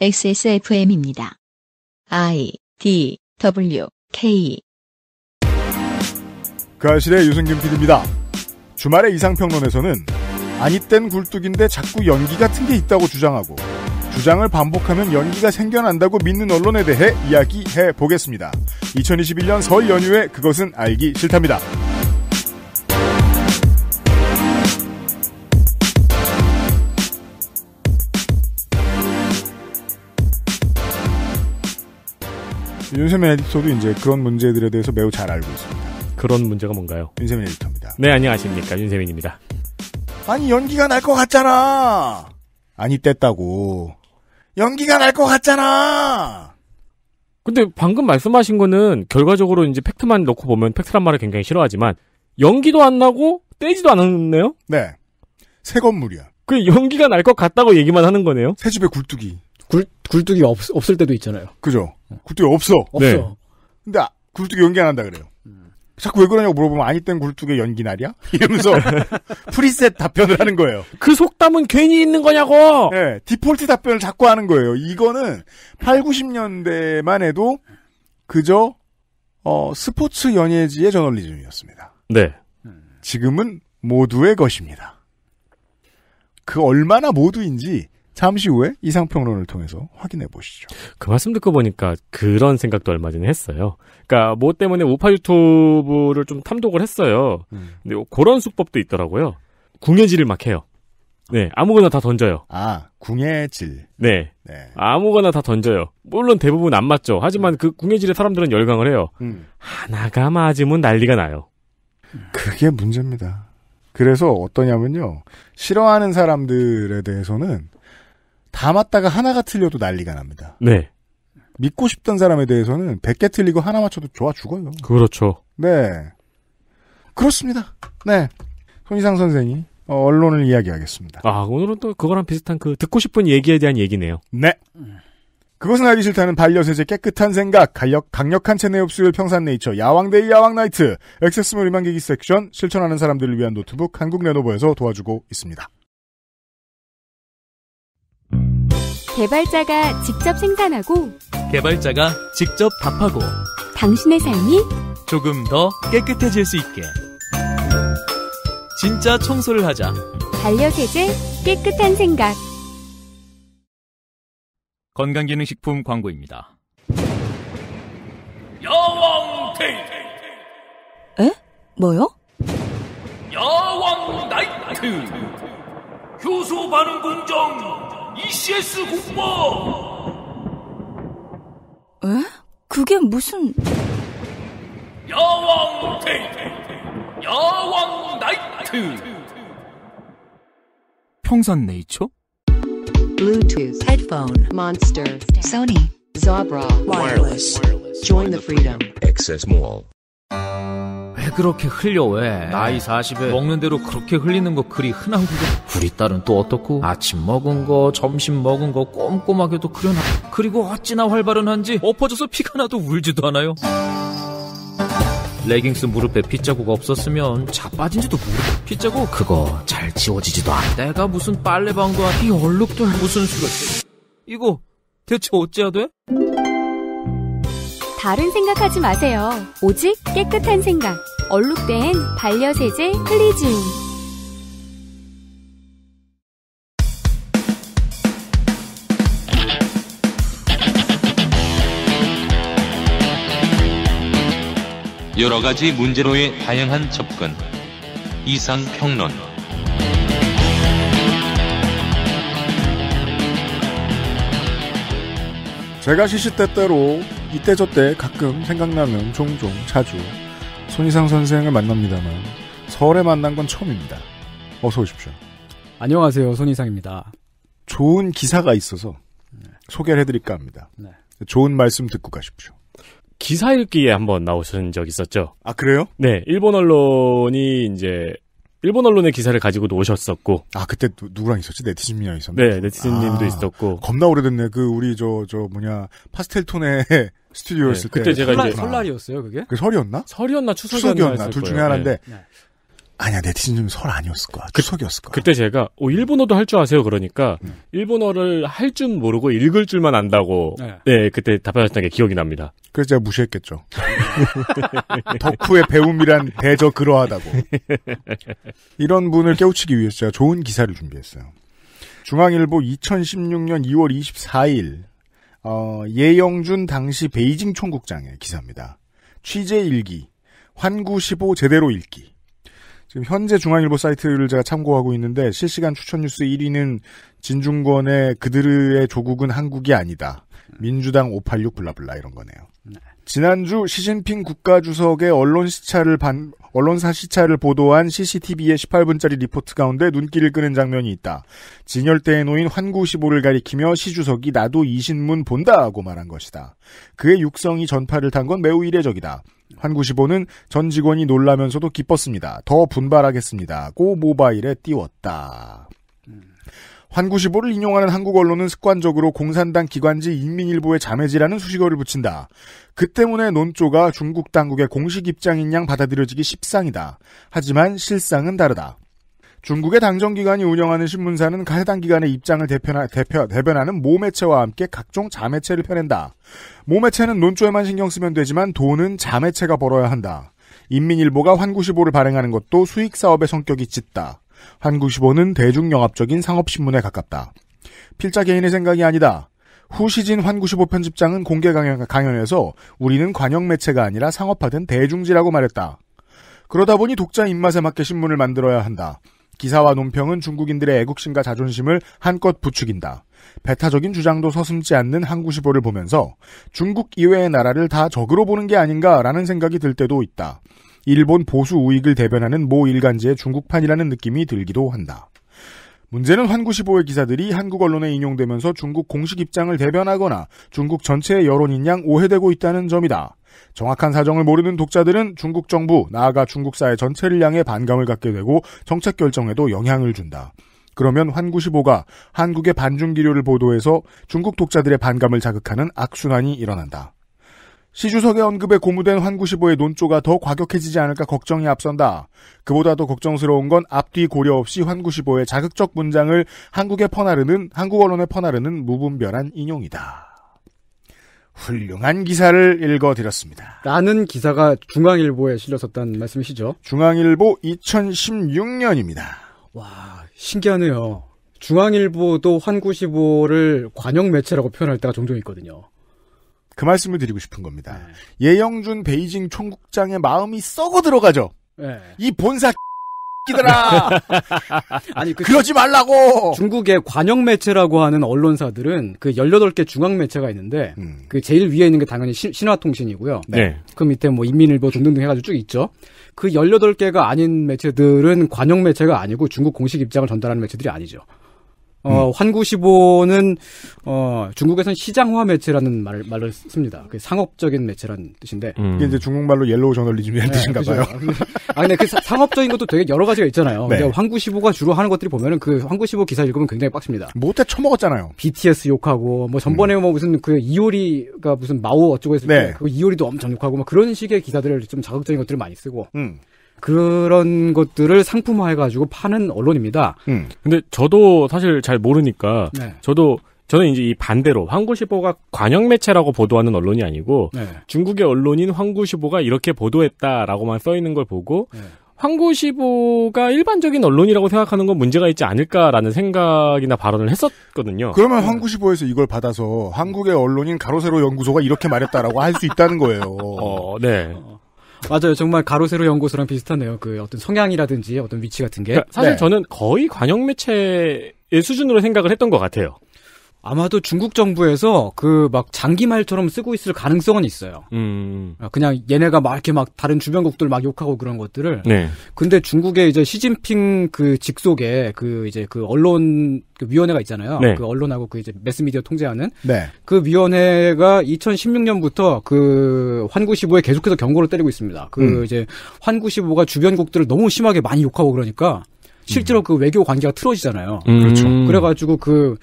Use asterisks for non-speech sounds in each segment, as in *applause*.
XSFM입니다. I D W K 그실의 아 유승균 PD입니다. 주말의 이상평론에서는 아니땐 굴뚝인데 자꾸 연기 같은 게 있다고 주장하고 주장을 반복하면 연기가 생겨난다고 믿는 언론에 대해 이야기해 보겠습니다. 2021년 설 연휴에 그것은 알기 싫답니다. 윤세민 에디터도 이제 그런 문제들에 대해서 매우 잘 알고 있습니다. 그런 문제가 뭔가요? 윤세민 에디터입니다. 네, 안녕하십니까. 윤세민입니다. 아니, 연기가 날 것 같잖아! 아니, 뗐다고. 연기가 날 것 같잖아! 근데 방금 말씀하신 거는 결과적으로 이제 팩트만 넣고 보면 팩트란 말을 굉장히 싫어하지만 연기도 안 나고 떼지도 않았네요? 네. 새 건물이야. 그 연기가 날 것 같다고 얘기만 하는 거네요? 새 집에 굴뚝이. 굴, 굴뚝이 없, 없을 때도 있잖아요. 그죠. 네. 굴뚝이 없어. 없어. 네. 근데 아, 굴뚝이 연기 안 한다 그래요. 자꾸 왜 그러냐고 물어보면 아니 땐 굴뚝에 연기 날이야? *laughs* 이러면서 *laughs* 프리셋 답변을 하는 거예요. 그 속담은 괜히 있는 거냐고. 네, 디폴트 답변을 자꾸 하는 거예요. 이거는 8, 90년대만 해도 그저 어, 스포츠 연예지의 저널리즘이었습니다. 네. 지금은 모두의 것입니다. 그 얼마나 모두인지 잠시 후에 이상평론을 통해서 확인해 보시죠. 그 말씀 듣고 보니까 그런 생각도 얼마 전에 했어요. 그러니까 뭐 때문에 우파 유튜브를 좀 탐독을 했어요. 음. 근데 그런 수법도 있더라고요. 궁예질을 막 해요. 네, 아무거나 다 던져요. 아, 궁예질. 네. 네. 아무거나 다 던져요. 물론 대부분 안 맞죠. 하지만 음. 그 궁예질에 사람들은 열광을 해요. 음. 하나가 맞으면 난리가 나요. 그게 문제입니다. 그래서 어떠냐면요. 싫어하는 사람들에 대해서는 다 맞다가 하나가 틀려도 난리가 납니다. 네. 믿고 싶던 사람에 대해서는 100개 틀리고 하나 맞춰도 좋아 죽어요. 그렇죠. 네. 그렇습니다. 네. 손희상 선생이 어, 언론을 이야기하겠습니다. 아, 오늘은 또 그거랑 비슷한 그 듣고 싶은 얘기에 대한 얘기네요. 네. 그것은 알기 싫다는 반려세제 깨끗한 생각, 강력, 강력한 체내 흡수율 평산 네이처, 야왕데이 야왕나이트, 액세스몰 이만기기 섹션, 실천하는 사람들을 위한 노트북 한국 레노버에서 도와주고 있습니다. 개발자가 직접 생산하고 개발자가 직접 답하고 당신의 삶이 조금 더 깨끗해질 수 있게 진짜 청소를 하자 반려세제 깨끗한 생각 건강기능식품 광고입니다 여왕 데이트 에? 뭐요? 여왕 나이트 효소 반응 공정 ECS 공모! 에? 그게 무슨... 야왕 데이트! 야왕 나이트! 평산 네이처? Bluetooth, headphone, monster, Sony, Zabra, wireless. Join the freedom. Access Mall. 그렇게 흘려 왜? 나이 40에 먹는 대로 그렇게 흘리는 거 그리 흔한 구고 우리 딸은 또 어떻고 아침 먹은 거 점심 먹은 거 꼼꼼하게도 그려놔 그리고 어찌나 활발은 한지 엎어져서 피가 나도 울지도 않아요 레깅스 무릎에 핏자국 없었으면 자빠진지도 모르 고 핏자국 그거 잘 지워지지도 않아 내가 무슨 빨래방도 아니 얼룩도 무슨 수가 이거 대체 어찌해야 돼? 다른 생각하지 마세요 오직 깨끗한 생각 얼룩된 반려세제 클리징 여러 가지 문제로의 다양한 접근 이상 평론 제가 시시때때로 이때 저때 가끔 생각나면 종종 자주 손희상 선생을 만납니다만 설에 만난 건 처음입니다. 어서 오십시오. 안녕하세요. 손희상입니다. 좋은 기사가 있어서 소개를 해드릴까 합니다. 네. 좋은 말씀 듣고 가십시오. 기사 읽기에 한번 나오신 적 있었죠? 아, 그래요? 네. 일본 언론이 이제 일본 언론의 기사를 가지고도 오셨었고. 아, 그때 누, 누구랑 있었지? 네티즌이랑 있었나? 네, 네티즌님도 아, 있었고. 겁나 오래됐네. 그, 우리 저, 저, 뭐냐, 파스텔톤의 스튜디오였을 네, 때. 그때 제가 설날, 이제 설날이었어요, 그게? 그 설이었나? 설이었나 추석이었나, 둘 중에 하나인데. 네. 아니야, 네티즌은 설 아니었을 거야. 그, 추석이었을 거야. 그때 제가 어, 일본어도 할 줄 아세요. 그러니까 음. 일본어를 할 줄 모르고 읽을 줄만 안다고 네. 네 그때 답하셨던 게 기억이 납니다. 그래서 제가 무시했겠죠. *laughs* 덕후의 배움이란 대저 그러하다고. 이런 분을 깨우치기 위해서 제가 좋은 기사를 준비했어요. 중앙일보 2016년 2월 24일 어, 예영준 당시 베이징 총국장의 기사입니다. 취재 일기, 환구 15 제대로 읽기. 지금 현재 중앙일보 사이트를 제가 참고하고 있는데 실시간 추천 뉴스 1위는 진중권의 그들의 조국은 한국이 아니다. 민주당 586 블라블라 이런 거네요. 지난주 시진핑 국가주석의 언론 시차를 반, 언론사 시찰을 보도한 CCTV의 18분짜리 리포트 가운데 눈길을 끄는 장면이 있다. 진열대에 놓인 환구시보를 가리키며 시주석이 나도 이 신문 본다 고 말한 것이다. 그의 육성이 전파를 탄 건 매우 이례적이다. 환구시보는 전 직원이 놀라면서도 기뻤습니다. 더 분발하겠습니다. 고 모바일에 띄웠다. 환구시보를 인용하는 한국 언론은 습관적으로 공산당 기관지 인민일보의 자매지라는 수식어를 붙인다. 그 때문에 논조가 중국 당국의 공식 입장인 양 받아들여지기 십상이다. 하지만 실상은 다르다. 중국의 당정기관이 운영하는 신문사는 해당 기관의 입장을 대표나, 대표, 대변하는 모매체와 함께 각종 자매체를 펴낸다. 모매체는 논조에만 신경 쓰면 되지만 돈은 자매체가 벌어야 한다. 인민일보가 환구시보를 발행하는 것도 수익사업의 성격이 짙다. 환구시보는 대중영합적인 상업신문에 가깝다. 필자 개인의 생각이 아니다. 후시진 환구시보 편집장은 공개 강연, 강연에서 우리는 관영 매체가 아니라 상업화된 대중지라고 말했다. 그러다 보니 독자 입맛에 맞게 신문을 만들어야 한다. 기사와 논평은 중국인들의 애국심과 자존심을 한껏 부추긴다. 배타적인 주장도 서슴지 않는 한구시보를 보면서 중국 이외의 나라를 다 적으로 보는 게 아닌가라는 생각이 들 때도 있다. 일본 보수 우익을 대변하는 모 일간지의 중국판이라는 느낌이 들기도 한다. 문제는 환구시보의 기사들이 한국 언론에 인용되면서 중국 공식 입장을 대변하거나 중국 전체의 여론인 양 오해되고 있다는 점이다. 정확한 사정을 모르는 독자들은 중국 정부, 나아가 중국 사회 전체를 향해 반감을 갖게 되고 정책 결정에도 영향을 준다. 그러면 환구시보가 한국의 반중 기류를 보도해서 중국 독자들의 반감을 자극하는 악순환이 일어난다. 시주석의 언급에 고무된 환구시보의 논조가 더 과격해지지 않을까 걱정이 앞선다. 그보다 도 걱정스러운 건 앞뒤 고려 없이 환구시보의 자극적 문장을 한국에 퍼나르는 한국 언론에 퍼나르는 무분별한 인용이다. 훌륭한 기사를 읽어드렸습니다. 라는 기사가 중앙일보에 실렸었다는 말씀이시죠? 중앙일보 2016년입니다. 와 신기하네요. 중앙일보도 환구시보를 관영 매체라고 표현할 때가 종종 있거든요. 그 말씀을 드리고 싶은 겁니다. 네. 예영준 베이징 총국장의 마음이 썩어 들어가죠. 네. 이 본사 끼들아 *laughs* 아니 그, 러지 말라고 중국의 관영 매체라고 하는 언론사들은 그 18개 중앙 매체가 있는데 음. 그 제일 위에 있는 게 당연히 시, 신화통신이고요. 네. 그 밑에 뭐 인민일보 등등등 해 가지고 쭉 있죠. 그 18개가 아닌 매체들은 관영 매체가 아니고 중국 공식 입장을 전달하는 매체들이 아니죠. 어, 음. 환구시보는 어, 중국에선 시장화 매체라는 말, 말을 씁니다. 그 상업적인 매체라는 뜻인데 음. 이게 이제 중국말로 옐로우 저널리즘이라는 네, 뜻인가 봐요. *laughs* 아 근데 그 사, 상업적인 것도 되게 여러 가지가 있잖아요. 네. 근데 그러니까 환구시보가 주로 하는 것들이 보면은 그 환구시보 기사 읽으면 굉장히 빡칩니다. 못해 처먹었잖아요. BTS 욕하고 뭐 전번에 음. 뭐 무슨 그 이효리가 무슨 마오 어쩌고 했을 때 네. 그 이효리도 엄청 욕하고 막 그런 식의 기사들을 좀 자극적인 것들을 많이 쓰고. 음. 그런 것들을 상품화해가지고 파는 언론입니다. 음. 근데 저도 사실 잘 모르니까 네. 저도 저는 이제 이 반대로 황구시보가 관영 매체라고 보도하는 언론이 아니고 네. 중국의 언론인 황구시보가 이렇게 보도했다라고만 써 있는 걸 보고 네. 황구시보가 일반적인 언론이라고 생각하는 건 문제가 있지 않을까라는 생각이나 발언을 했었거든요. 그러면 황구시보에서 이걸 받아서 한국의 언론인 가로세로 연구소가 이렇게 말했다라고 할 수 있다는 거예요. 어, 네. 맞아요. 정말 가로세로 연구소랑 비슷하네요. 그 어떤 성향이라든지 어떤 위치 같은 게. 그러니까 사실 네. 저는 거의 관영 매체의 수준으로 생각을 했던 것 같아요. 아마도 중국 정부에서 그 막 장기 말처럼 쓰고 있을 가능성은 있어요. 음. 아, 그냥 얘네가 막 이렇게 막 다른 주변국들 막 욕하고 그런 것들을. 네. 근데 중국의 이제 시진핑 그 직속에 그 이제 그 언론 그 위원회가 있잖아요. 네. 그 언론하고 그 이제 매스미디어 통제하는 네. 그 위원회가 2016년부터 그 환구시보에 계속해서 경고를 때리고 있습니다. 그 음. 이제 환구시보가 주변국들을 너무 심하게 많이 욕하고 그러니까 실제로 음. 그 외교 관계가 틀어지잖아요. 음. 그렇죠. 그래가지고 그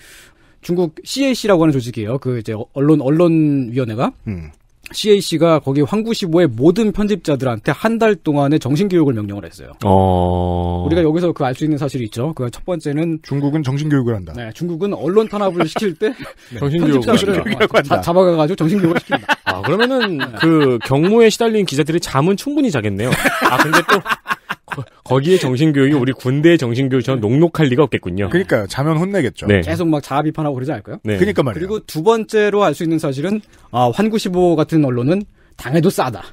중국 CAC라고 하는 조직이에요. 그 이제 언론 언론위원회가 음. CAC가 거기 황구시보의 모든 편집자들한테 한 달 동안의 정신교육을 명령을 했어요. 어... 우리가 여기서 그 알 수 있는 사실이 있죠. 그 첫 번째는 중국은 정신교육을 한다. 네, 중국은 언론 탄압을 시킬 때 *laughs* 네. 편집자들을 다 잡아가가지고 정신교육을 시킨다. 아 그러면은 네. 그 경무에 시달린 기자들이 잠은 충분히 자겠네요. 아 근데 또 *laughs* 거기에 정신교육이 우리 군대의 정신교육처럼 녹록할 리가 없겠군요. 그러니까 자면 혼내겠죠. 네. 계속 막 자아 비판하고 그러지 않을까요? 네. 그러니까 말이에요. 그리고 두 번째로 알 수 있는 사실은 아, 환구시보 같은 언론은 당해도 싸다.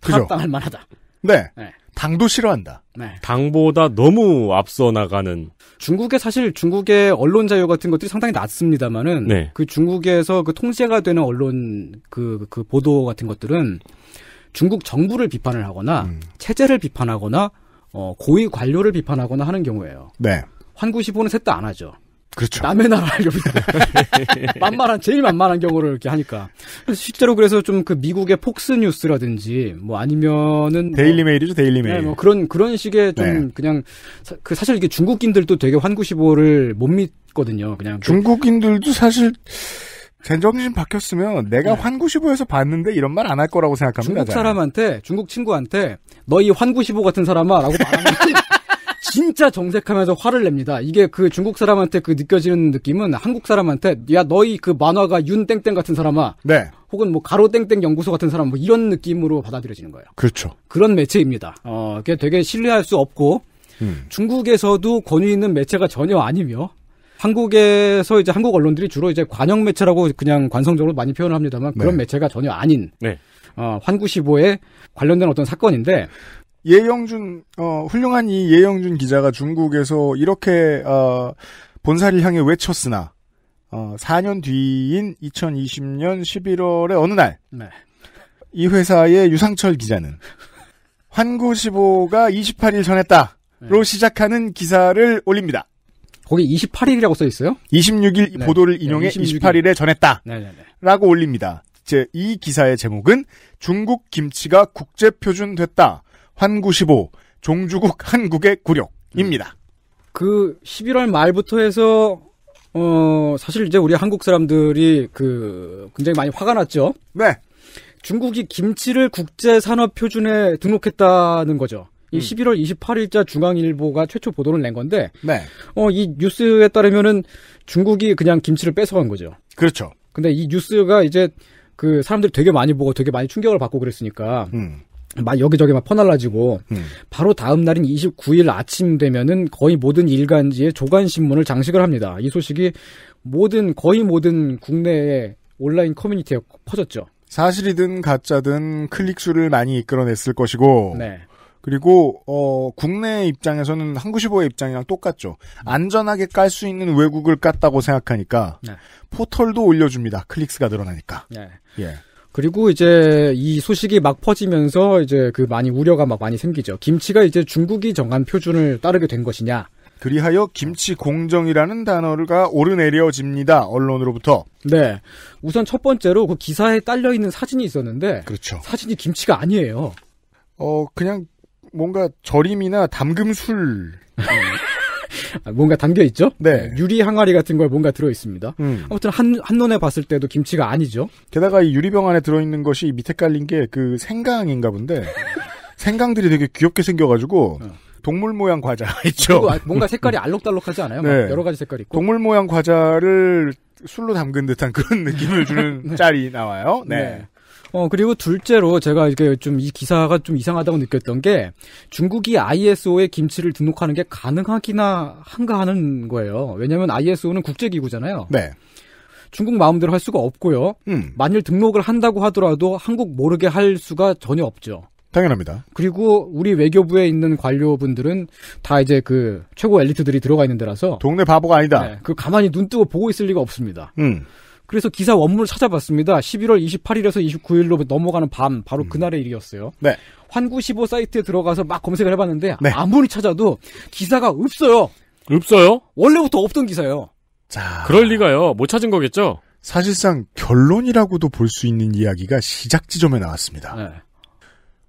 타당할 만하다. 네. 네. 당도 싫어한다. 네. 당보다 너무 앞서 나가는. 중국에 사실 중국의 언론 자유 같은 것들이 상당히 낮습니다만은 네. 그 중국에서 그 통제가 되는 언론 그, 그 보도 같은 것들은 중국 정부를 비판을 하거나 음. 체제를 비판하거나 어, 고위 관료를 비판하거나 하는 경우예요. 네. 환구시보는 셋 다 안 하죠. 그렇죠. 남의 나라 하려고. *laughs* 만만한, 제일 만만한 경우를 이렇게 하니까. 실제로 그래서 좀 그 미국의 폭스뉴스라든지, 뭐 아니면은. 뭐 데일리메일이죠, 데일리메일. 네, 뭐 그런, 그런 식의 좀 네. 그냥, 사, 그 사실 이게 중국인들도 되게 환구시보를 못 믿거든요, 그냥. 그 중국인들도 사실, 젠정신 박혔으면 내가 네. 환구시보에서 봤는데 이런 말 안 할 거라고 생각합니다. 중국 사람한테 중국 친구한테 너이 환구시보 같은 사람아라고 말하면 *laughs* 진짜 정색하면서 화를 냅니다. 이게 그 중국 사람한테 그 느껴지는 느낌은 한국 사람한테 야 너희 그 만화가 윤땡땡 같은 사람아. 네. 혹은 뭐 가로땡땡 연구소 같은 사람 뭐 이런 느낌으로 받아들여지는 거예요. 그렇죠. 그런 매체입니다. 어, 그게 되게 신뢰할 수 없고 음. 중국에서도 권위 있는 매체가 전혀 아니며 한국에서 이제 한국 언론들이 주로 이제 관영 매체라고 그냥 관성적으로 많이 표현을 합니다만 그런 네. 매체가 전혀 아닌 네. 어, 환구시보에 관련된 어떤 사건인데 예영준 어, 훌륭한 이 예영준 기자가 중국에서 이렇게 어, 본사를 향해 외쳤으나 어, 4년 뒤인 2020년 1 1월에 어느 날이 네. 회사의 유상철 기자는 환구시보가 28일 전했다로 네. 시작하는 기사를 올립니다. 거기 28일이라고 써 있어요? 26일 네. 보도를 네, 인용해 26일. 28일에 전했다. 네네네. 네, 네. 라고 올립니다. 제 이 기사의 제목은 중국 김치가 국제 표준됐다. 환구15 종주국 *laughs* 한국의 굴력입니다그 음. 11월 말부터 해서 어 사실 이제 우리 한국 사람들이 그 굉장히 많이 화가 났죠. 네. 중국이 김치를 국제 산업 표준에 등록했다는 거죠. 이 11월 음. 28일자 중앙일보가 최초 보도를 낸 건데, 네. 어, 이 뉴스에 따르면은 중국이 그냥 김치를 뺏어간 거죠. 그렇죠. 근데 이 뉴스가 이제 그 사람들이 되게 많이 보고 되게 많이 충격을 받고 그랬으니까, 음. 막 여기저기 막 퍼날라지고 음. 바로 다음 날인 29일 아침 되면은 거의 모든 일간지에 조간 신문을 장식을 합니다. 이 소식이 모든 거의 모든 국내의 온라인 커뮤니티에 퍼졌죠. 사실이든 가짜든 클릭수를 많이 이끌어냈을 것이고 네. 그리고 어, 국내 입장에서는 한구십오의 입장이랑 똑같죠. 안전하게 깔 수 있는 외국을 깠다고 생각하니까 네. 포털도 올려줍니다. 클릭스가 늘어나니까. 네. 예. 그리고 이제 이 소식이 막 퍼지면서 이제 그 많이 우려가 막 많이 생기죠. 김치가 이제 중국이 정한 표준을 따르게 된 것이냐. 그리하여 김치 공정이라는 단어가 오르내려집니다. 언론으로부터. 네. 우선 첫 번째로 그 기사에 딸려 있는 사진이 있었는데 그렇죠. 사진이 김치가 아니에요. 어 그냥 뭔가 절임이나 담금술 아, 뭔가 담겨 있죠? 네. 네. 유리 항아리 같은 걸 뭔가 들어 있습니다. 음. 아무튼 한, 한눈에 봤을 때도 김치가 아니죠. 게다가 이 유리병 안에 들어 있는 것이 밑에 깔린 게 그 생강인가 본데 생강들이 되게 귀엽게 생겨가지고 어. 동물 모양 과자 *laughs* 있죠. 아, 뭔가 색깔이 *laughs* 알록달록하지 않아요? 네. 여러 가지 색깔이 있고. 동물 모양 과자를 술로 담근 듯한 그런 느낌을 주는 *laughs* 네. 짤이 나와요. 네. 네. 어, 그리고 둘째로 제가 이렇게 좀 이 기사가 좀 이상하다고 느꼈던 게 중국이 ISO에 김치를 등록하는 게 가능하기나 한가 하는 거예요. 왜냐면 하 ISO는 국제기구잖아요. 네. 중국 마음대로 할 수가 없고요. 음. 만일 등록을 한다고 하더라도 한국 모르게 할 수가 전혀 없죠. 당연합니다. 그리고 우리 외교부에 있는 관료분들은 다 이제 그 최고 엘리트들이 들어가 있는 데라서 동네 바보가 아니다. 네, 그 가만히 눈 뜨고 보고 있을 리가 없습니다. 음. 그래서 기사 원문을 찾아봤습니다. 11월 28일에서 29일로 넘어가는 밤 바로 음. 그날의 일이었어요. 네. 환구15 사이트에 들어가서 막 검색을 해봤는데 네. 아무리 찾아도 기사가 없어요. 없어요? 원래부터 없던 기사예요. 자, 그럴 리가요. 못 찾은 거겠죠? 사실상 결론이라고도 볼 수 있는 이야기가 시작 지점에 나왔습니다. 네.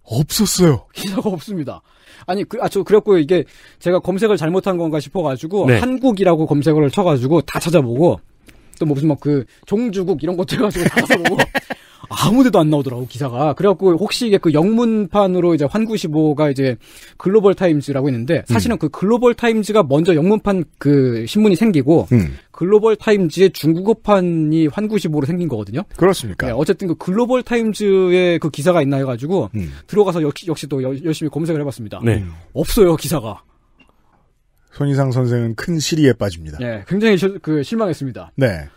없었어요. 기사가 없습니다. 아니, 그, 아, 저, 그랬고, 요 이게, 제가 검색을 잘못한 건가 싶어가지고, 네. 한국이라고 검색을 쳐가지고, 다 찾아보고, 또 무슨 막그 뭐 종주국 이런 것들가지고 나가서 보고 *laughs* 아무데도 안 나오더라고 기사가. 그래갖고 혹시 이게 그 영문판으로 이제 환구시보가 이제 글로벌 타임즈라고 있는데 사실은 음. 그 글로벌 타임즈가 먼저 영문판 그 신문이 생기고 음. 글로벌 타임즈의 중국어판이 환구시보로 생긴 거거든요. 그렇습니까? 네, 어쨌든 그 글로벌 타임즈의 그 기사가 있나 해가지고 음. 들어가서 역시, 역시 또 여, 열심히 검색을 해봤습니다. 네. 없어요 기사가. 손희상 선생은 큰 시리에 빠집니다. 네, 굉장히 실, 그 실망했습니다. 네.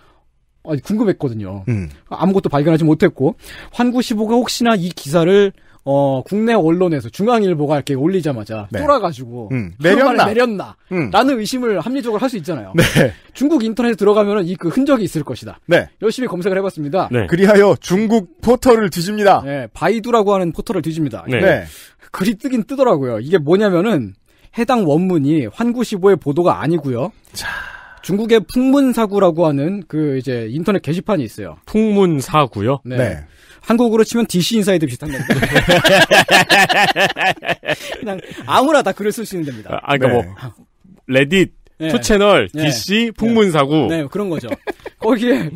아니, 궁금했거든요. 음. 아무것도 발견하지 못했고 환구 15가 혹시나 이 기사를 어, 국내 언론에서 중앙일보가 이렇게 올리자마자 네. 쫄아가지고 음. 내렸나 내렸나 음. 라는 의심을 합리적으로 할 수 있잖아요. 네. 중국 인터넷에 들어가면 이그 흔적이 있을 것이다. 네. 열심히 검색을 해봤습니다. 네. 그리하여 중국 포털을 뒤집니다. 네, 바이두라고 하는 포털을 뒤집니다. 네. 글이 네. 뜨긴 뜨더라고요. 이게 뭐냐면은 해당 원문이 환구시보의 보도가 아니고요. 자. 중국의 풍문사구라고 하는 그 이제 인터넷 게시판이 있어요. 풍문사구요? 네. 네. 한국으로 치면 DC 인사이드 비슷한 건데. *laughs* 그냥 아무나 다 글을 쓸 수 있는 됩니다. 아, 그러니까 네. 뭐 레딧, 투 네. 채널, 네. DC, 네. 풍문사구. 네, 그런 거죠. 거기에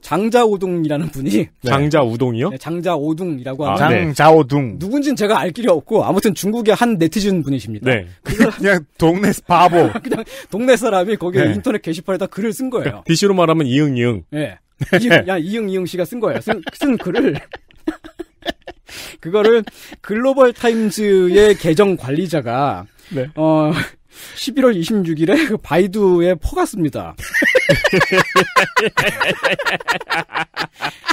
장자오둥이라는 분이 네. 장자오둥이요? 네, 장자오둥이라고 아, 합니다. 아, 네. 장자오둥 누군진 제가 알 길이 없고 아무튼 중국의 한 네티즌 분이십니다. 네. 그냥, 그냥 동네 바보. *laughs* 그냥 동네 사람이 거기에 네. 인터넷 게시판에다 글을 쓴 거예요. 그러니까 네. BC로 말하면 이응 이응. 네. 네. 이응, 야 이응 이응 씨가 쓴 거예요. 쓴, 쓴 글을 *laughs* 그거를 글로벌 타임즈의 계정 관리자가 네. 어 11월 26일에 그 바이두에 퍼갔습니다. *laughs*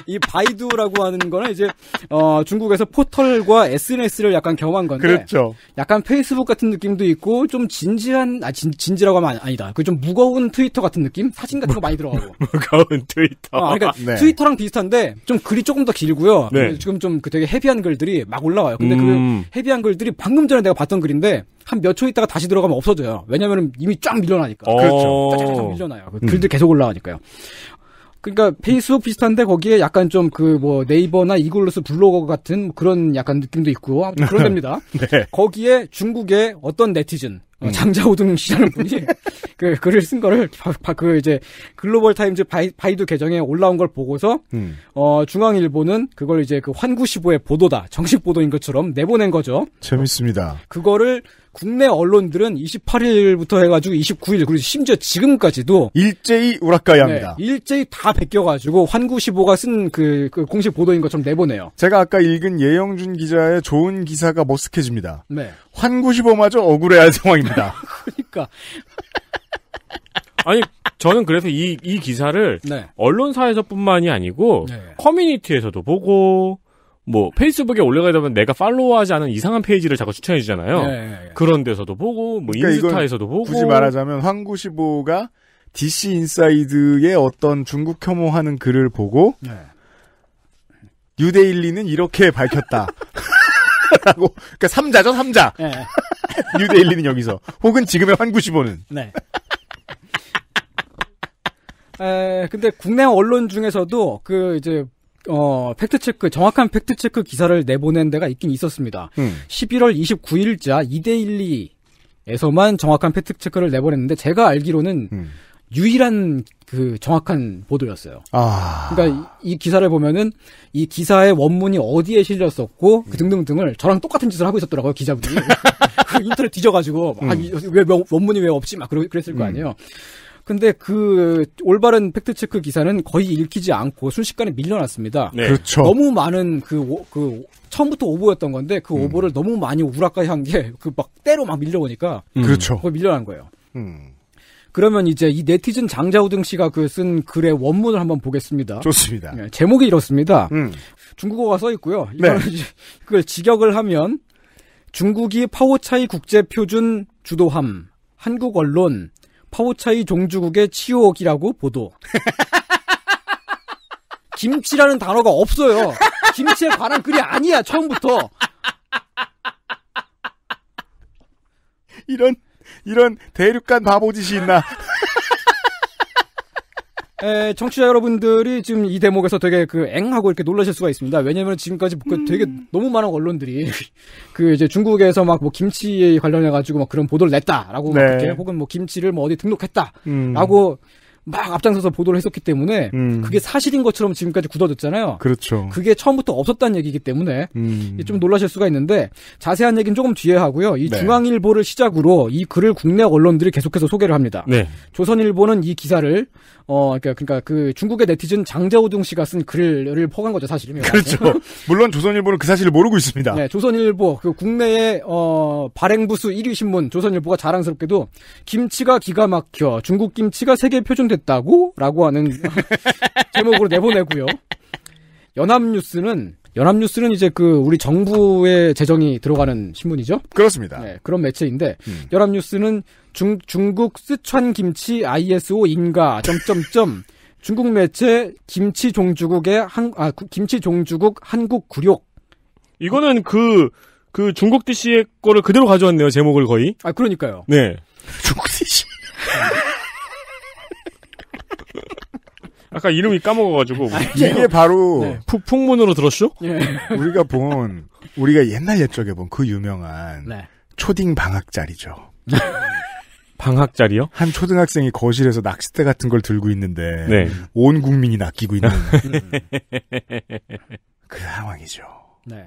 이 바이두라고 하는 거는 이제 어, 중국에서 포털과 SNS를 약간 겸한 건데 그렇죠. 약간 페이스북 같은 느낌도 있고 좀 진지한 아 진, 진지라고 하면 아, 아니다. 그 좀 무거운 트위터 같은 느낌? 사진 같은 거 많이 들어가고. *laughs* 무거운 트위터. 어, 그러니까 네. 트위터랑 비슷한데 좀 글이 조금 더 길고요. 네. 지금 좀 그 되게 헤비한 글들이 막 올라와요. 근데 그 음. 그 헤비한 글들이 방금 전에 내가 봤던 글인데 한몇초 있다가 다시 들어가면 없어져요. 왜냐면 이미 쫙 밀려나니까. 어. 그렇죠. 쫙쫙 밀려나요. 음. 그 글들 계속 올라가니까요. 그러니까 페이스북 비슷한데 거기에 약간 좀 그 뭐 네이버나 이글루스 블로거 같은 그런 약간 느낌도 있고 그런 됩니다. *laughs* 네. 거기에 중국의 어떤 네티즌 어, 음. 장자호 등 씨라는 분이 *laughs* 그 글을 쓴 거를 바, 바, 그 이제 글로벌 타임즈 바이, 바이두 계정에 올라온 걸 보고서 음. 어 중앙일보는 그걸 이제 그 환구시보의 보도다 정식 보도인 것처럼 내보낸 거죠. 재밌습니다. 그거를 국내 언론들은 28일부터 해가지고 29일 그리고 심지어 지금까지도 일제히 우락가야 합니다. 네, 일제히 다 베껴가지고 환구시보가 쓴그 그 공식 보도인 것처럼 내보내요. 제가 아까 읽은 예영준 기자의 좋은 기사가 머쓱해집니다. 네. 환구시보마저 억울해할 *laughs* 상황입니다. 그러니까 아니 저는 그래서 이, 이 기사를 네. 언론사에서뿐만이 아니고 네. 커뮤니티에서도 보고 뭐 페이스북에 올라가다 보면 내가 팔로우하지 않은 이상한 페이지를 자꾸 추천해 주잖아요. 예, 네, 예, 네, 예. 네. 그런 데서도 보고 뭐 그러니까 인스타에서도 보고 굳이 말하자면 황구시보가 DC 인사이드의 어떤 중국 혐오하는 글을 보고 뉴데일리는 이렇게 밝혔다. *laughs* 라고 그러니까 삼자죠, 삼자. *laughs* 뉴데일리는 여기서 혹은 지금의 황구시보는 네. 에, 근데 국내 언론 중에서도 그 이제 어, 팩트체크, 정확한 팩트체크 기사를 내보낸 데가 있긴 있었습니다. 음. 11월 29일자 이데일리에서만 정확한 팩트체크를 내보냈는데, 제가 알기로는 음. 유일한 그 정확한 보도였어요. 아. 그니까 이, 이, 기사를 보면은 이 기사의 원문이 어디에 실렸었고 그 음. 그 등등등을 저랑 똑같은 짓을 하고 있었더라고요 기자분이 *laughs* 그 인터넷 뒤져가지고 음. 아왜 원문이 왜 없지 막 그러, 그랬을 거 음. 아니에요. 근데 그 올바른 팩트 체크 기사는 거의 읽히지 않고 순식간에 밀려났습니다. 네. 그렇죠. 너무 많은 그그 그 처음부터 오보였던 건데 그 음. 오보를 너무 많이 우락가이 한게 그 막 때로 막 밀려오니까 음. 그렇죠. 거 밀려난 거예요. 음. 그러면 이제 이 네티즌 장자우등 씨가 그 쓴 글의 원문을 한번 보겠습니다. 좋습니다. 네, 제목이 이렇습니다. 음. 중국어가 써 있고요. 이걸 네. 그걸 직역을 하면 중국이 파오차이 국제 표준 주도함 한국 언론 파오차이 종주국의 치옥이라고 보도. *laughs* 김치라는 단어가 없어요. 김치에 관한 글이 아니야, 처음부터. 이런, 이런 대륙간 바보짓이 있나. 에, 청취자 여러분들이 지금 이 대목에서 되게 그 앵하고 이렇게 놀라실 수가 있습니다. 왜냐면 지금까지 뭐 그 음. 되게 너무 많은 언론들이 *laughs* 그 이제 중국에서 막 뭐 김치에 관련해 가지고 막 그런 보도를 냈다라고 네. 막 이렇게 혹은 뭐 김치를 뭐 어디 등록했다라고 음. 막 앞장서서 보도를 했었기 때문에 음. 그게 사실인 것처럼 지금까지 굳어졌잖아요. 그렇죠. 그게 처음부터 없었다는 얘기이기 때문에 음. 좀 놀라실 수가 있는데 자세한 얘기는 조금 뒤에 하고요. 이 네. 중앙일보를 시작으로 이 글을 국내 언론들이 계속해서 소개를 합니다. 네. 조선일보는 이 기사를 어 그러니까, 그러니까 그 중국의 네티즌 장자우등 씨가 쓴 글을 퍼간 거죠 사실은. 그렇죠. 물론 조선일보는 그 사실을 모르고 있습니다. 네, 조선일보 그 국내의 어 발행부수 1위 신문 조선일보가 자랑스럽게도 김치가 기가 막혀 중국 김치가 세계 표준된 못됐다고 라고 하는 *laughs* 제목으로 내보내고요. 연합뉴스는 연합뉴스는 이제 그 우리 정부의 재정이 들어가는 신문이죠. 그렇습니다. 네, 그런 매체인데 음. 연합뉴스는 중 중국 쓰촨 김치 ISO 인가 점점점 중국 매체 김치 종주국의 한아 김치 종주국 한국 구력 이거는 그그 그 중국 DC의 거를 그대로 가져왔네요 제목을 거의. 아 그러니까요. 네. *laughs* 중국 DC. 음. 아까 이름이 까먹어가지고 이게 바로 네. 푹, 풍문으로 들었죠? 예. 우리가 본 우리가 옛날 옛적에 본 그 유명한 네. 초딩 방학 자리죠. *laughs* 방학 자리요? 한 초등학생이 거실에서 낚싯대 같은 걸 들고 있는데 네. 온 국민이 낚이고 있는 *laughs* 그 상황이죠. 네.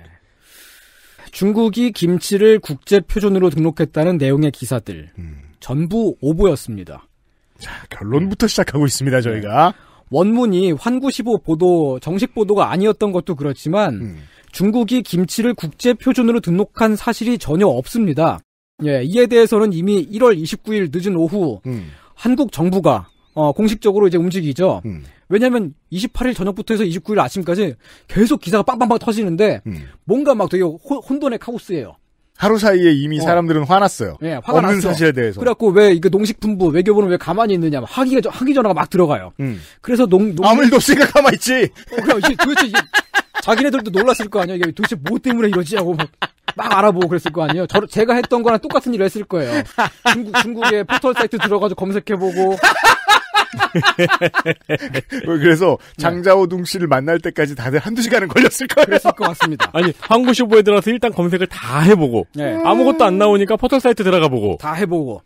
중국이 김치를 국제 표준으로 등록했다는 내용의 기사들 음. 전부 오보였습니다. 자 결론부터 시작하고 있습니다 저희가. 네. 원문이 환구시보 보도 정식 보도가 아니었던 것도 그렇지만 음. 중국이 김치를 국제 표준으로 등록한 사실이 전혀 없습니다. 예, 이에 대해서는 이미 1월 29일 늦은 오후 음. 한국 정부가 어, 공식적으로 이제 움직이죠. 음. 왜냐하면 28일 저녁부터 해서 29일 아침까지 계속 기사가 빵빵빵 터지는데 음. 뭔가 막 되게 호, 혼돈의 카오스예요. 하루 사이에 이미 어. 사람들은 화났어요. 예, 화가 없는 났어. 사실에 대해서. 그래갖고 왜 이게 농식품부 외교부는 왜 가만히 있느냐 항의 하기 전화가 막 들어가요. 음. 그래서 농, 농 아무 일도 없으니까 가만히 있지. 어, 그럼 이게 도대체 이게 자기네들도 놀랐을 거 아니야. 이게 도대체 뭐 때문에 이러지하고 막, 막 알아보고 그랬을 거 아니에요. 저 제가 했던 거랑 똑같은 일을 했을 거예요. 중국 중국의 포털 사이트 들어가서 검색해보고 어, 그래서 장자호동 씨를 만날 때까지 다들 한두 시간은 걸렸을 거예요. 그랬을 것 같습니다. 아니, 한국쇼보에 들어가서 일단 검색을 다 해보고, 네. 아무것도 안 나오니까 포털 사이트 들어가 보고, 다 해보고,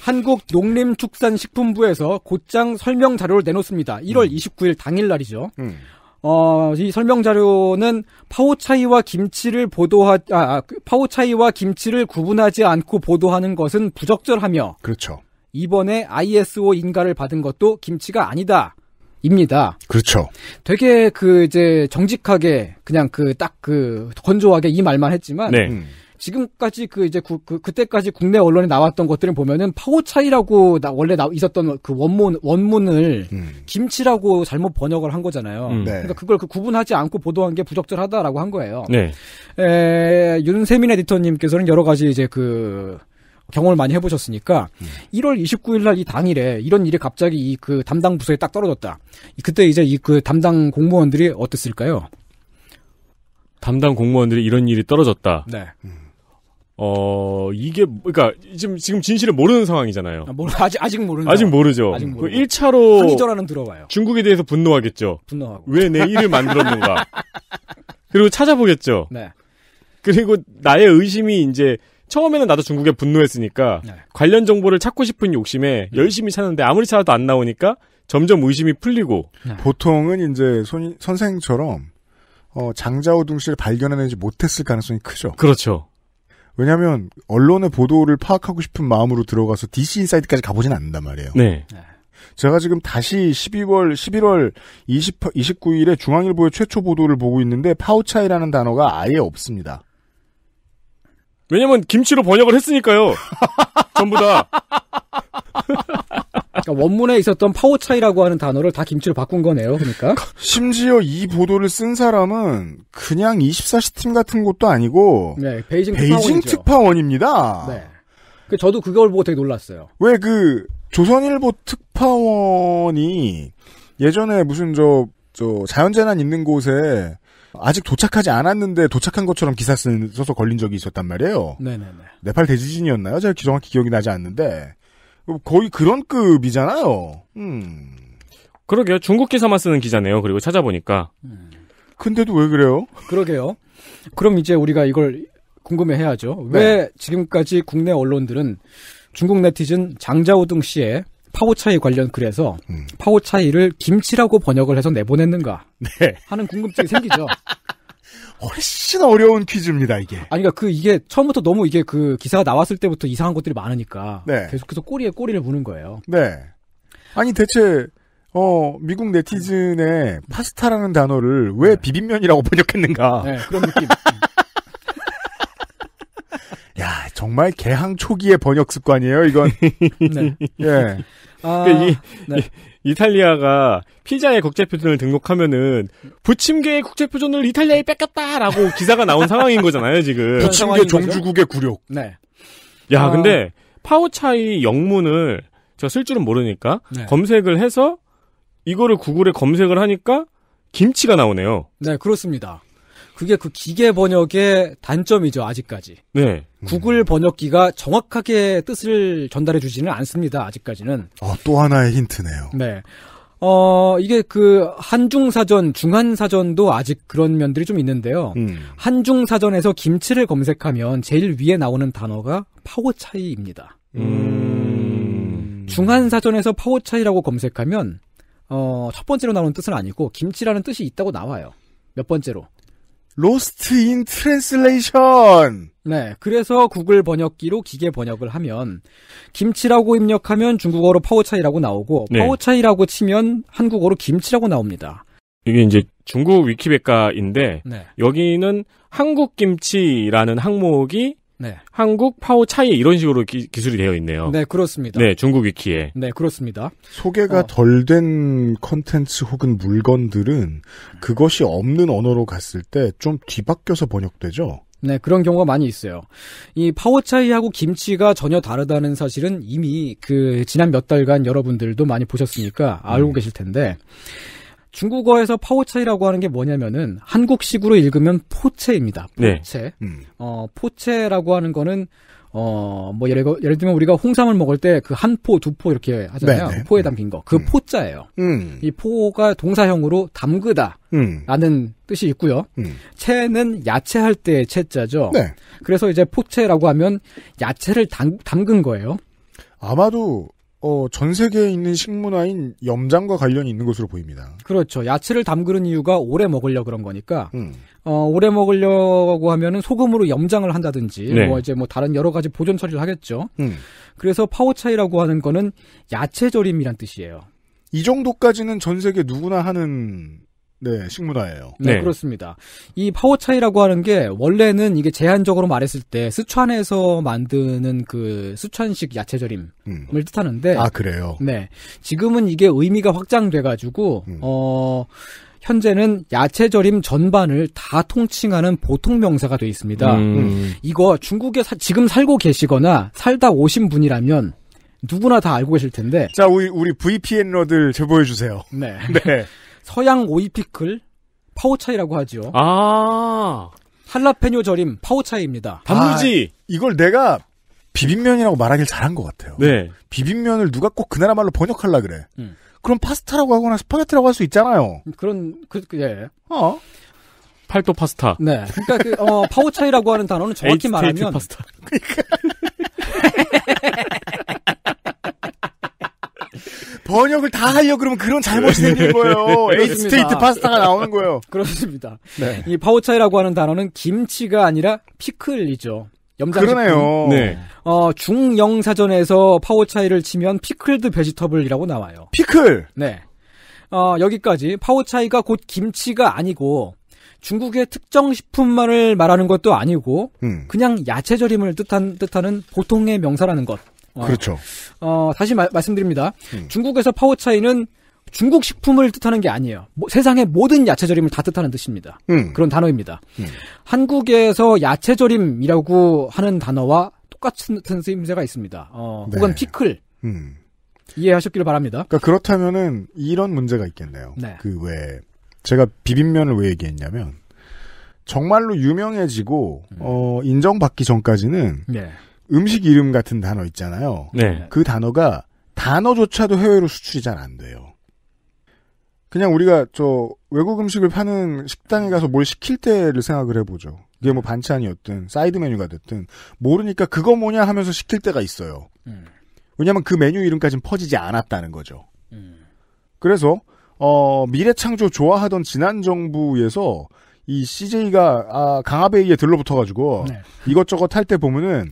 한국 농림축산식품부에서 곧장 설명 자료를 내놓습니다. 1월 음. 29일 당일 날이죠. 음. 어, 이 설명 자료는 파오차이와 김치를 보도하 아, 아 그 파오차이와 김치를 구분하지 않고 보도하는 것은 부적절하며 그렇죠. 이번에 ISO 인가를 받은 것도 김치가 아니다. 입니다. 그렇죠. 되게 그 이제 정직하게 그냥 그 딱그 그 건조하게 이 말만 했지만 네. 음. 지금까지 그 이제 구, 그 그때까지 국내 언론에 나왔던 것들을 보면은 파워 차이라고 나, 원래 나, 있었던 그 원문 원문을 음. 김치라고 잘못 번역을 한 거잖아요. 음. 네. 그러니까 그걸 그 구분하지 않고 보도한 게 부적절하다라고 한 거예요. 네. 에, 윤세민 에디터님께서는 여러 가지 이제 그 경험을 많이 해보셨으니까 음. 1월 29일 날 이 당일에 이런 일이 갑자기 이 그 담당 부서에 딱 떨어졌다. 그때 이제 이 그 담당 공무원들이 어땠을까요? 담당 공무원들이 이런 일이 떨어졌다. 네. 어 이게 그러니까 지금 지금 진실을 모르는 상황이잖아요. 아, 모르, 아직 아직 모르는 아직 모르죠. 아직 그 1차로 한의절하는 들어와요. 중국에 대해서 분노하겠죠. 분노하고 왜 내 일을 만들었는가. *laughs* 그리고 찾아보겠죠. 네. 그리고 나의 의심이 이제 처음에는 나도 중국에 분노했으니까 네. 관련 정보를 찾고 싶은 욕심에 네. 열심히 찾는데 아무리 찾아도 안 나오니까 점점 의심이 풀리고 네. 보통은 이제 손, 선생처럼 어, 장자우둥 씨를 발견해내지 못했을 가능성이 크죠. 그렇죠. 왜냐하면 언론의 보도를 파악하고 싶은 마음으로 들어가서 DC 인사이드까지 가보진 않는단 말이에요. 네. 네. 제가 지금 다시 12월 11월 20, 29일에 중앙일보의 최초 보도를 보고 있는데 파우차이라는 단어가 아예 없습니다. 왜냐면 김치로 번역을 했으니까요. *laughs* 전부 다. 그러니까 원문에 있었던 파워차이라고 하는 단어를 다 김치로 바꾼 거네요. 그러니까 *laughs* 심지어 이 보도를 쓴 사람은 그냥 24시 팀 같은 것도 아니고 네, 베이징, 베이징 특파원입니다. 네. 그 저도 그걸 보고 되게 놀랐어요. 왜 그 조선일보 특파원이 예전에 무슨 저, 저 자연재난 있는 곳에 아직 도착하지 않았는데 도착한 것처럼 기사 쓰는, 써서 걸린 적이 있었단 말이에요. 네네네. 네팔 대지진이었나요? 제가 정확히 기억이 나지 않는데 거의 그런 급이잖아요. 음. 그러게요. 중국 기사만 쓰는 기자네요. 그리고 찾아보니까. 음. 근데도 왜 그래요? 그러게요. 그럼 이제 우리가 이걸 궁금해 해야죠. 네. 왜 지금까지 국내 언론들은 중국 네티즌 장자오 등 씨의 파오차이 관련 글에서 음. 파오차이를 김치라고 번역을 해서 내보냈는가 네. 하는 궁금증이 생기죠. *laughs* 훨씬 어려운 퀴즈입니다 이게. 아니 그러니까 그 이게 처음부터 너무 이게 그 기사가 나왔을 때부터 이상한 것들이 많으니까 네. 계속해서 꼬리에 꼬리를 무는 거예요. 네. 아니 대체 어 미국 네티즌의 파스타라는 단어를 왜 네. 비빔면이라고 번역했는가? 네, 그런 느낌. *laughs* 정말 개항 초기의 번역 습관이에요, 이건. *laughs* 네. 예. 아, 그러니까 이, 네. 이, 탈리아가 피자의 국제표준을 등록하면은 부침개의 국제표준을 이탈리아에 뺏겼다라고 *laughs* 기사가 나온 상황인 거잖아요, 지금. 부침개 종주국의 굴욕. 네. 야, 아... 근데 파우차이 영문을 제가 쓸 줄은 모르니까 네. 검색을 해서 이거를 구글에 검색을 하니까 김치가 나오네요. 네, 그렇습니다. 그게 그 기계 번역의 단점이죠, 아직까지. 네. 구글 번역기가 정확하게 뜻을 전달해 주지는 않습니다, 아직까지는. 아, 또 하나의 힌트네요. 네. 어, 이게 그 한중사전, 중한사전도 아직 그런 면들이 좀 있는데요. 음. 한중사전에서 김치를 검색하면 제일 위에 나오는 단어가 파워차이입니다. 음. 중한사전에서 파워차이라고 검색하면 어, 첫 번째로 나오는 뜻은 아니고 김치라는 뜻이 있다고 나와요. 몇 번째로. 로스트 인 트랜슬레이션. 네, 그래서 구글 번역기로 기계 번역을 하면 김치라고 입력하면 중국어로 파오차이라고 나오고 네. 파오차이라고 치면 한국어로 김치라고 나옵니다. 이게 이제 중국 위키백과인데 네. 여기는 한국 김치라는 항목이 네. 한국 파오 차이 이런 식으로 기, 술이 되어 있네요. 네, 그렇습니다. 네, 중국 위키에. 네, 그렇습니다. 소개가 어. 덜된 컨텐츠 혹은 물건들은 그것이 없는 언어로 갔을 때 좀 뒤바뀌어서 번역되죠. 네, 그런 경우가 많이 있어요. 이 파워차이하고 김치가 전혀 다르다는 사실은 이미 그 지난 몇 달간 여러분들도 많이 보셨으니까 알고 음. 계실 텐데 중국어에서 파오차이라고 하는 게 뭐냐면은 한국식으로 읽으면 포체입니다. 네. 포체. 네. 음. 어, 포체라고 하는 거는 어, 뭐 예를, 예를 들면 우리가 홍삼을 먹을 때 그한 포, 두포 이렇게 하잖아요. 네네. 네. 포에 담긴 거. 그 음. 포자예요. 음. 이 포가 동사형으로 담그다. 음. 라는 뜻이 있고요. 음. 채는 야채할 때의 채자죠. 네. 그래서 이제 포체라고 하면 야채를 담, 담근 거예요. 아마도 어, 전 세계에 있는 식문화인 염장과 관련이 있는 것으로 보입니다. 그렇죠. 야채를 담그는 이유가 오래 먹으려 그런 거니까, 음. 어, 오래 먹으려고 하면은 소금으로 염장을 한다든지, 네. 뭐 이제 뭐 다른 여러 가지 보존 처리를 하겠죠. 음. 그래서 파오차이라고 하는 거는 야채절임이란 뜻이에요. 이 정도까지는 전 세계 누구나 하는 네, 식문화예요. 네, 네, 그렇습니다. 이 파워차이라고 하는 게 원래는 이게 제한적으로 말했을 때 스촨에서 만드는 그 스촨식 야채절임을 음. 뜻하는데 아 그래요. 네, 지금은 이게 의미가 확장돼가지고 음. 어. 현재는 야채절임 전반을 다 통칭하는 보통 명사가 돼 있습니다. 음. 음. 이거 중국에 사, 지금 살고 계시거나 살다 오신 분이라면 누구나 다 알고 계실 텐데. 자, 우리, 우리 VPN러들 제보해주세요. 네. *laughs* 네. 서양 오이피클 파오차이라고 하죠아 할라페뇨 절임 파오차이입니다. 단무지 아, 이걸 내가 비빔면이라고 말하길 잘한 것 같아요. 네. 비빔면을 누가 꼭 그 나라 말로 번역할라 그래. 음. 그럼 파스타라고 하거나 스파게티라고 할 수 있잖아요. 그런 그, 그 예. 어. 팔도 파스타. 네. 그러니까 그, 어, 파오차이라고 하는 단어는 정확히 말하면 파스타. 그러니까 *laughs* *laughs* 번역을 다 하려 그러면 그런 잘못이 생긴 거예요. 에이 네. 스테이트 파스타가 나오는 거예요. *laughs* 그렇습니다. 네. 이 파오차이라고 하는 단어는 김치가 아니라 피클이죠. 염장식품. 그러네요. 네. 어, 중영 사전에서 파오차이를 치면 피클드 베지터블이라고 나와요. 피클. 네. 어, 여기까지 파오차이가 곧 김치가 아니고 중국의 특정 식품만을 말하는 것도 아니고 음. 그냥 야채 절임을 뜻한 뜻하는 보통의 명사라는 것. 어. 그렇죠. 어, 다시 마, 말씀드립니다. 음. 중국에서 파오차이는 중국 식품을 뜻하는 게 아니에요. 뭐, 세상의 모든 야채 절임을 다 뜻하는 뜻입니다. 음. 그런 단어입니다. 음. 한국에서 야채 절임이라고 하는 단어와 똑같은 쓰임새가 있습니다. 어, 네. 혹은 피클. 음. 이해하셨기를 바랍니다. 그러니까 그렇다면은 이런 문제가 있겠네요. 네. 그왜 제가 비빔면을 왜 얘기했냐면 정말로 유명해지고 음. 어 인정받기 전까지는 네. 음식 이름 같은 단어 있잖아요. 네. 그 단어가 단어조차도 해외로 수출이 잘 안 돼요. 그냥 우리가 저 외국 음식을 파는 식당에 가서 뭘 시킬 때를 생각을 해보죠. 이게 뭐 반찬이었든 사이드 메뉴가 됐든 모르니까 그거 뭐냐 하면서 시킬 때가 있어요. 음. 왜냐하면 그 메뉴 이름까진 퍼지지 않았다는 거죠. 음. 그래서 어, 미래창조 좋아하던 지난 정부에서 이 CJ가 아, 강압에 의해 들러붙어가지고 네. 이것저것 할 때 보면은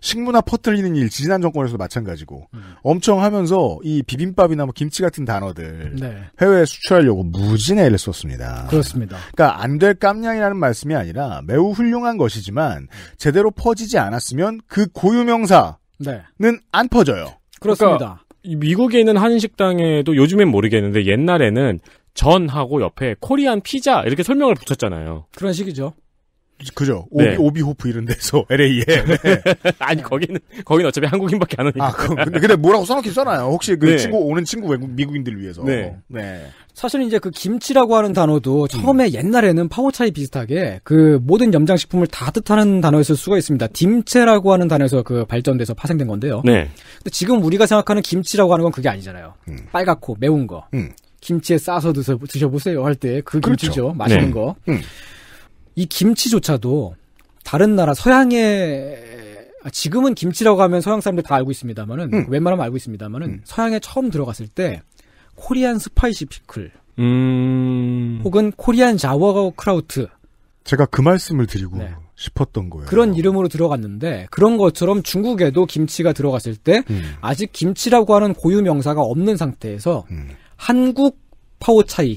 식문화 퍼뜨리는 일 지난 정권에서도 마찬가지고 음. 엄청 하면서 이 비빔밥이나 뭐 김치 같은 단어들 네. 해외에 수출하려고 무진 애를 썼습니다. 그렇습니다. 그러니까 안 될 깜냥이라는 말씀이 아니라 매우 훌륭한 것이지만 제대로 퍼지지 않았으면 그 고유명사는 네. 안 퍼져요. 그렇습니다. 그러니까 미국에 있는 한식당에도 요즘엔 모르겠는데 옛날에는 전하고 옆에 코리안 피자 이렇게 설명을 붙였잖아요. 그런 식이죠. 그죠. 네. 오비, 네. 오비호프 이런 데서 LA에. *laughs* 네. *laughs* 아니 거기는 거기는 어차피 한국인밖에 안 오니까. 아, 그, 근데, 근데 뭐라고 써놓긴 써놔요. 혹시 그 네. 친구 오는 친구 외국 미국인들 위해서. 네. 네. 사실 이제 그 김치라고 하는 단어도 처음에 음. 옛날에는 파워차이 비슷하게 그 모든 염장식품을 다 뜻하는 단어였을 수가 있습니다. 딤채라고 하는 단어에서 그 발전돼서 파생된 건데요. 네. 근데 지금 우리가 생각하는 김치라고 하는 건 그게 아니잖아요. 음. 빨갛고 매운 거. 음. 김치에 싸서 드셔, 보세요할 때그 그렇죠. 김치죠. 그렇죠. 맛있는 네. 거. 음. 이 김치조차도 다른 나라 서양의 아, 지금은 김치라고 하면 서양 사람들 다 알고 있습니다만은 음. 웬만하면 알고 있습니다만은 음. 서양에 처음 들어갔을 때 코리안 스파이시 피클 음... 혹은 코리안 자워 크라우트 제가 그 말씀을 드리고 네. 싶었던 거예요. 그런 이름으로 들어갔는데 그런 것처럼 중국에도 김치가 들어갔을 때 음. 아직 김치라고 하는 고유 명사가 없는 상태에서 음. 한국 파워차이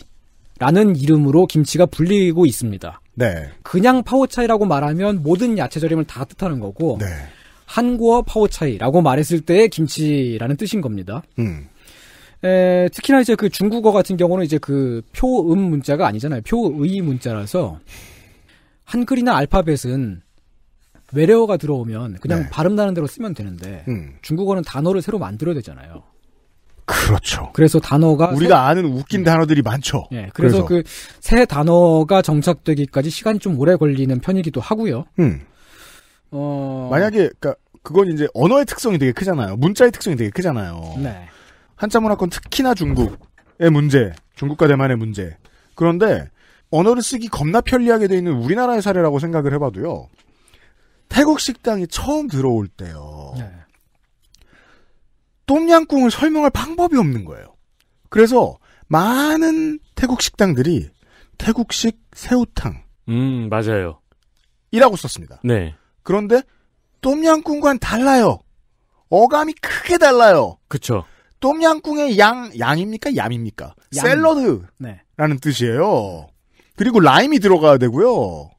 라는 이름으로 김치가 불리고 있습니다. 네. 그냥 파오차이라고 말하면 모든 야채 절임을 다 뜻하는 거고 네. 한국어 파오차이라고 말했을 때의 김치라는 뜻인 겁니다. 음. 에, 특히나 이제 그 중국어 같은 경우는 이제 그 표음 문자가 아니잖아요. 표의 문자라서 한글이나 알파벳은 외래어가 들어오면 그냥 네. 발음 나는 대로 쓰면 되는데 음. 중국어는 단어를 새로 만들어야 되잖아요. 그렇죠. 그래서 단어가 우리가 새... 아는 웃긴 네. 단어들이 많죠. 네, 그래서, 그새 그 단어가 정착되기까지 시간이 좀 오래 걸리는 편이기도 하고요. 음. 어... 만약에 그러니까 그건 이제 언어의 특성이 되게 크잖아요. 문자의 특성이 되게 크잖아요. 네. 한자 문화권 특히나 중국의 문제, 중국과 대만의 문제. 그런데 언어를 쓰기 겁나 편리하게 돼 있는 우리나라의 사례라고 생각을 해봐도요. 태국 식당이 처음 들어올 때요. 똠양꿍을 설명할 방법이 없는 거예요. 그래서 많은 태국 식당들이 태국식 새우탕. 음, 맞아요. 이라고 썼습니다. 네. 그런데 똠양꿍과는 달라요. 어감이 크게 달라요. 그쵸. 똠양꿍의 양, 양입니까? 얌입니까? 양. 샐러드. 네. 라는 뜻이에요. 그리고 라임이 들어가야 되고요.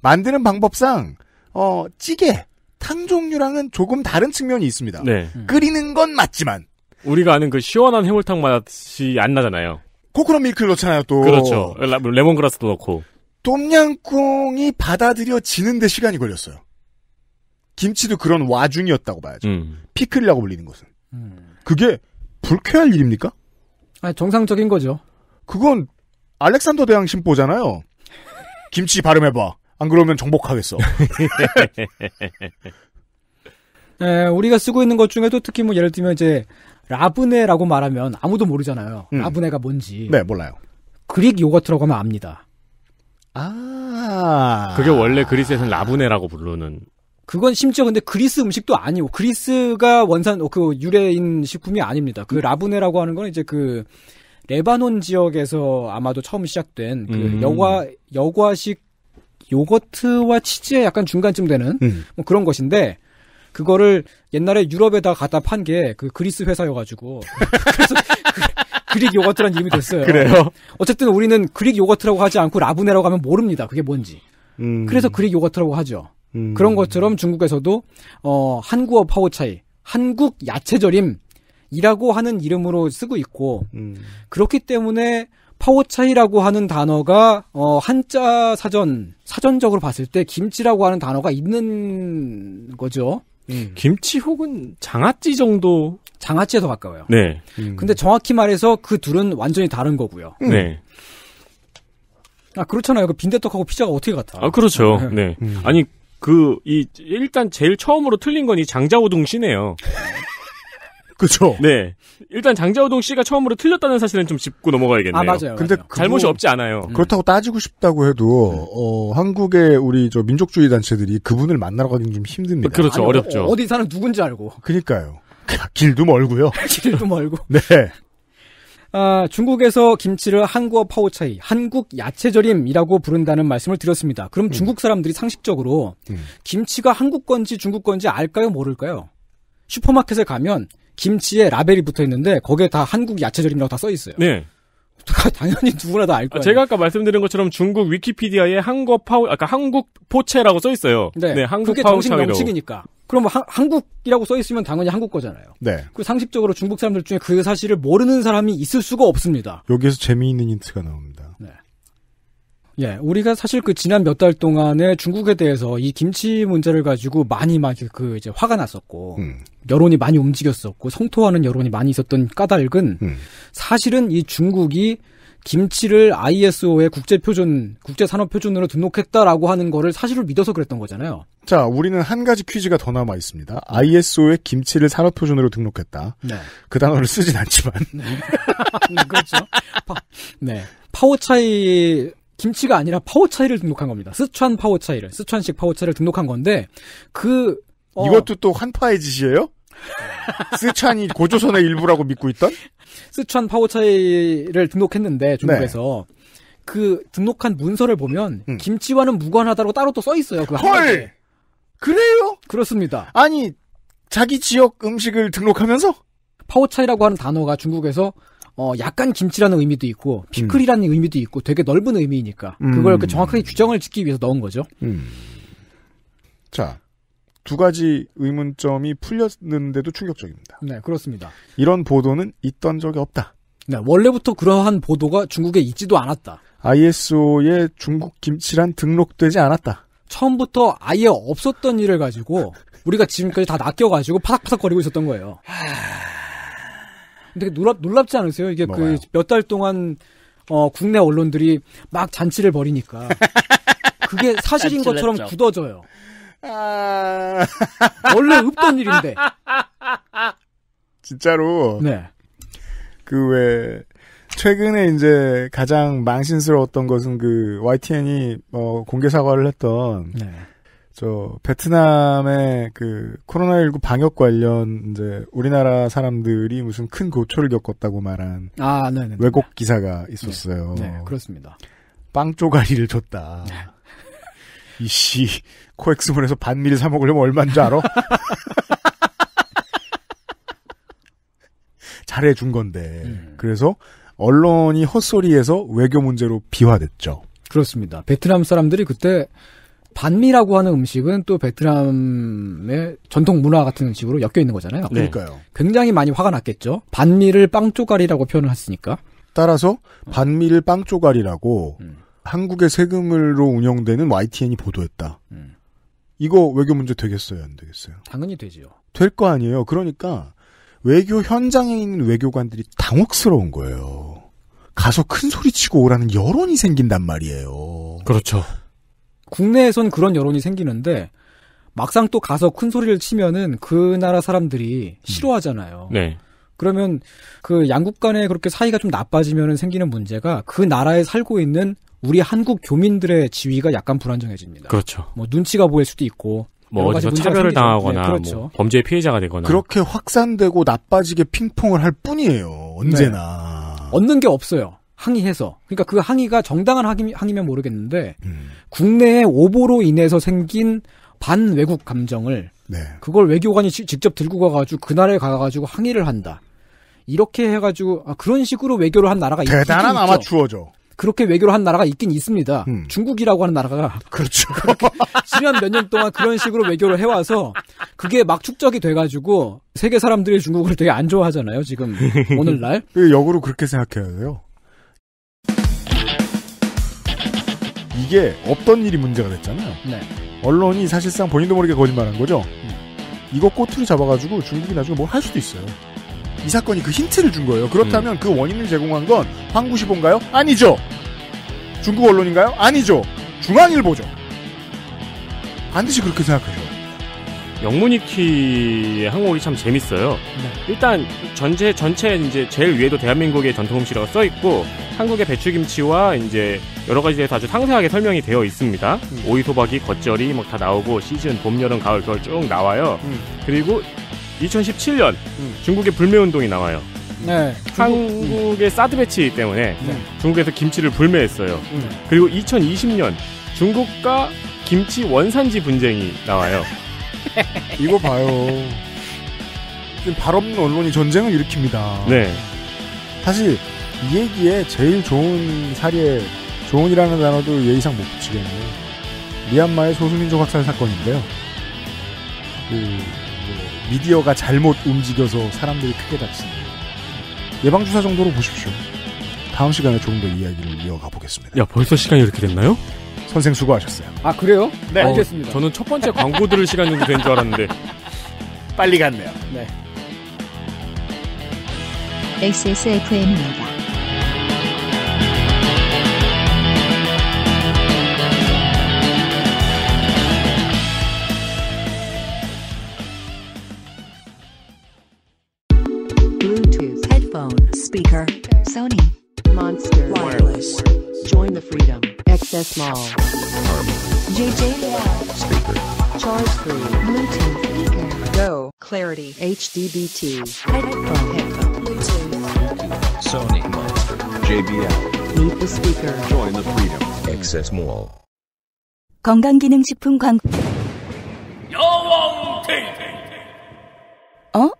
만드는 방법상, 어, 찌개. 탕 종류랑은 조금 다른 측면이 있습니다. 네. 음. 끓이는 건 맞지만 우리가 아는 그 시원한 해물탕 맛이 안 나잖아요. 코코넛 밀크를 넣잖아요, 또. 그렇죠. 레몬그라스도 넣고. 똠양꿍이 받아들여지는데 시간이 걸렸어요. 김치도 그런 와중이었다고 봐야죠. 음. 피클이라고 불리는 것은. 음. 그게 불쾌할 일입니까? 아, 정상적인 거죠. 그건 알렉산더 대왕 심보잖아요. 김치 발음해봐. 안 그러면 정복하겠어. 에, *laughs* 네, 우리가 쓰고 있는 것 중에도 특히 뭐 예를 들면 이제 라브네라고 말하면 아무도 모르잖아요. 음. 라브네가 뭔지. 네, 몰라요. 그릭 요거트라고 하면 압니다. 아. 그게 원래 그리스에서는 라브네라고 부르는. 그건 심지어 근데 그리스 음식도 아니고 그리스가 원산 그 유래인 식품이 아닙니다. 그 음. 라브네라고 하는 건 이제 그 레바논 지역에서 아마도 처음 시작된 그 음. 여과 여과식 요거트와 치즈의 약간 중간쯤 되는 음. 뭐 그런 것인데 그거를 옛날에 유럽에다 갖다 판 게 그 그리스 회사여가지고 *laughs* 그래서 그, 릭요거트라는 이름이 됐어요. 아, 그래요? 어쨌든 우리는 그릭 요거트라고 하지 않고 라브네라고 하면 모릅니다. 그게 뭔지. 음. 그래서 그릭 요거트라고 하죠. 음. 그런 것처럼 중국에서도 어 한국어 파워차이, 한국 야채절임이라고 하는 이름으로 쓰고 있고 음. 그렇기 때문에 파오차이라고 하는 단어가 어, 한자 사전 사전적으로 봤을 때 김치라고 하는 단어가 있는 거죠. 음. 김치 혹은 장아찌 정도 장아찌에 더 가까워요. 네. 음. 근데 정확히 말해서 그 둘은 완전히 다른 거고요. 음. 네. 아 그렇잖아요. 그 빈대떡하고 피자가 어떻게 같아? 아 그렇죠. 네. 네. 음. 아니 그 이 일단 제일 처음으로 틀린 건 이 장자오동 시네요 *laughs* 그렇죠. 네. 일단 장자호동 씨가 처음으로 틀렸다는 사실은 좀 짚고 넘어가야겠네요. 아 맞아요. 근데 맞아요. 잘못이 없지 않아요. 음. 그렇다고 따지고 싶다고 해도 음. 어, 한국의 우리 저 민족주의 단체들이 그분을 만나러 가긴 좀 힘듭니다. 그렇죠. 아니, 어렵죠. 어, 디 사는 누군지 알고. 그니까요. *laughs* 길도 멀고요. *laughs* 길도 멀고. 네. 아, 중국에서 김치를 한국어 파오차이, 한국 야채절임이라고 부른다는 말씀을 드렸습니다. 그럼 음. 중국 사람들이 상식적으로 음. 김치가 한국 건지 중국 건지 알까요, 모를까요? 슈퍼마켓에 가면 김치에 라벨이 붙어 있는데 거기에 다 한국 야채절임이라고다 써 있어요. 네. *laughs* 당연히 누구나 다 알 거예요. 아, 제가 아까 말씀드린 것처럼 중국 위키피디아에 한거 파우 아까 그러니까 한국 포채라고 써 있어요. 네, 네 한국 그게 정식 명칭이니까. 그럼 뭐 하, 한국이라고 써 있으면 당연히 한국 거잖아요. 네. 그 상식적으로 중국 사람들 중에 그 사실을 모르는 사람이 있을 수가 없습니다. 여기에서 재미있는 힌트가 나옵니다. 예, 우리가 사실 그 지난 몇 달 동안에 중국에 대해서 이 김치 문제를 가지고 많이 막 그 이제 화가 났었고 음. 여론이 많이 움직였었고 성토하는 여론이 많이 있었던 까닭은 음. 사실은 이 중국이 김치를 ISO의 국제 표준 국제 산업 표준으로 등록했다라고 하는 거를 사실을 믿어서 그랬던 거잖아요. 자, 우리는 한 가지 퀴즈가 더 남아 있습니다. ISO의 김치를 산업 표준으로 등록했다. 네. 그 단어를 쓰진 않지만. 네. *laughs* 그렇죠. 파, 네. 파오차이 김치가 아니라 파워차이를 등록한 겁니다. 스촨 파워차이를 스촨식 파워차이를 등록한 건데, 그, 어, 이것도 또 한파의 짓이에요? *laughs* 스촨이 고조선의 일부라고 믿고 있던? 스촨 파워차이를 등록했는데, 네. 중국에서. 네. 그 등록한 문서를 보면, 음. 김치와는 무관하다고 따로 또 써 있어요. 그 헐! 그래요? 그렇습니다. 아니, 자기 지역 음식을 등록하면서? 파워차이라고 하는 단어가 중국에서 어 약간 김치라는 의미도 있고 음. 피클이라는 음. 의미도 있고 되게 넓은 의미니까 이 그걸 이렇게 음. 정확하게 규정을 짓기 위해서 넣은 거죠. 음. 자, 두 가지 의문점이 풀렸는데도 충격적입니다. 네, 그렇습니다. 이런 보도는 있던 적이 없다. 네, 원래부터 그러한 보도가 중국에 있지도 않았다. ISO에 중국 김치란 등록되지 않았다. 처음부터 아예 없었던 일을 가지고 우리가 지금까지 다 낚여가지고 파닥파닥거리고 있었던 거예요. 근데 놀랍, 놀랍지 않으세요? 이게 그 몇 달 동안 어, 국내 언론들이 막 잔치를 벌이니까 *laughs* 그게 사실인 것처럼 굳어져요. 아... *laughs* 원래 없던 일인데. 진짜로. 네. 그왜 최근에 이제 가장 망신스러웠던 것은 그 YTN이 어, 뭐 공개 사과를 했던 네. 저 베트남의 그 코로나19 방역 관련 이제 우리나라 사람들이 무슨 큰 고초를 겪었다고 말한 아, 네네 왜곡 기사가 네. 있었어요. 네, 네 그렇습니다. 빵 쪼가리를 줬다. 네. 이씨 코엑스몰에서 반미를 사 먹으려면 얼마인 지 알아? *laughs* 잘해준 건데 음. 그래서 언론이 헛소리에서 외교 문제로 비화됐죠. 그렇습니다. 베트남 사람들이 그때 반미라고 하는 음식은 또 베트남의 전통 문화 같은 식으로 엮여 있는 거잖아요. 네. 그러니까요. 굉장히 많이 화가 났겠죠. 반미를 빵조가리라고 표현을 했으니까. 따라서 반미를 빵조가리라고 음. 한국의 세금으로 운영되는 YTN이 보도했다. 음. 이거 외교 문제 되겠어요, 안 되겠어요? 당연히 되지요. 될거 아니에요. 그러니까 외교 현장에 있는 외교관들이 당혹스러운 거예요. 가서 큰 소리 치고 오라는 여론이 생긴단 말이에요. 그렇죠. 국내에선 그런 여론이 생기는데 막상 또 가서 큰 소리를 치면은 그 나라 사람들이 음. 싫어하잖아요. 네. 그러면 그 양국 간에 그렇게 사이가 좀 나빠지면은 생기는 문제가 그 나라에 살고 있는 우리 한국 교민들의 지위가 약간 불안정해집니다. 그렇죠. 뭐 눈치가 보일 수도 있고 뭐 어디서 차별을 생기죠. 당하거나 네, 그렇죠. 뭐범죄 피해자가 되거나 그렇게 확산되고 나빠지게 핑퐁을 할 뿐이에요. 언제나 네. 얻는 게 없어요. 항의해서 그러니까 그 항의가 정당한 항의, 면 모르겠는데 음. 국내의 오보로 인해서 생긴 반외국 감정을 네. 그걸 외교관이 직접 들고 가가지고 그날에 가가지고 항의를 한다. 이렇게 해가지고 아, 그런 식으로 외교를 한 나라가 있긴 대단한 아마추어죠. 그렇게 외교를 한 나라가 있긴 있습니다. 음. 중국이라고 하는 나라가 *laughs* 그렇죠. 지난 몇 년 동안 그런 식으로 외교를 해와서 그게 막 축적이 돼가지고 세계 사람들이 중국을 되게 안 좋아하잖아요. 지금 오늘날 *laughs* 그 역으로 그렇게 생각해야 돼요. 이게 없던 일이 문제가 됐잖아요. 네. 언론이 사실상 본인도 모르게 거짓말한 거죠. 음. 이거 꼬투리 잡아가지고 중국이 나중에 뭘 할 수도 있어요. 이 사건이 그 힌트를 준 거예요. 그렇다면 음. 그 원인을 제공한 건 황구시본가요? 아니죠. 중국 언론인가요? 아니죠. 중앙일보죠. 반드시 그렇게 생각하요 영문이키의 항목이 참 재밌어요. 네. 일단 전체 전체 이제 제일 위에도 대한민국의 전통 음식이라고 써 있고 한국의 배추김치와 이제 여러 가지에 아주 상세하게 설명이 되어 있습니다. 음. 오이 소박이 겉절이 막다 뭐 나오고 시즌 봄 여름 가을 겨울 쭉 나와요. 음. 그리고 2017년 음. 중국의 불매 운동이 나와요. 네, 한국의 음. 사드 배치 때문에 네. 중국에서 김치를 불매했어요. 음. 그리고 2020년 중국과 김치 원산지 분쟁이 나와요. 이거 봐요. 지금 발 없는 언론이 전쟁을 일으킵니다. 네. 사실 이 얘기에 제일 좋은 사례, 좋은이라는 단어도 예의상 못 붙이겠네요. 미얀마의 소수민족 학살 사건인데요. 그, 뭐, 미디어가 잘못 움직여서 사람들이 크게 다치는 예방주사 정도로 보십시오. 다음 시간에 조금 더 이야기를 이어가 보겠습니다. 야, 벌써 시간이 이렇게 됐나요? 선생 수고하셨어요. 아 그래요? 네. 어, 알겠습니다. 저는 첫 번째 광고 들을 시간 정도 된 줄 알았는데 빨리 갔네요. 네. XSFM입니다. Bluetooth, headphone, speaker, Sony, Monster, wireless. Join the freedom. Access Mall. JJL. Speaker. Charge 3. Bluetooth. Speaker. Go. Clarity. HDBT. Headphone. Headphone. Bluetooth. Sony Monster. JBL. Meet the speaker. Join the freedom. Access Mall. 건강기능식품 광 여왕 테이프. 어?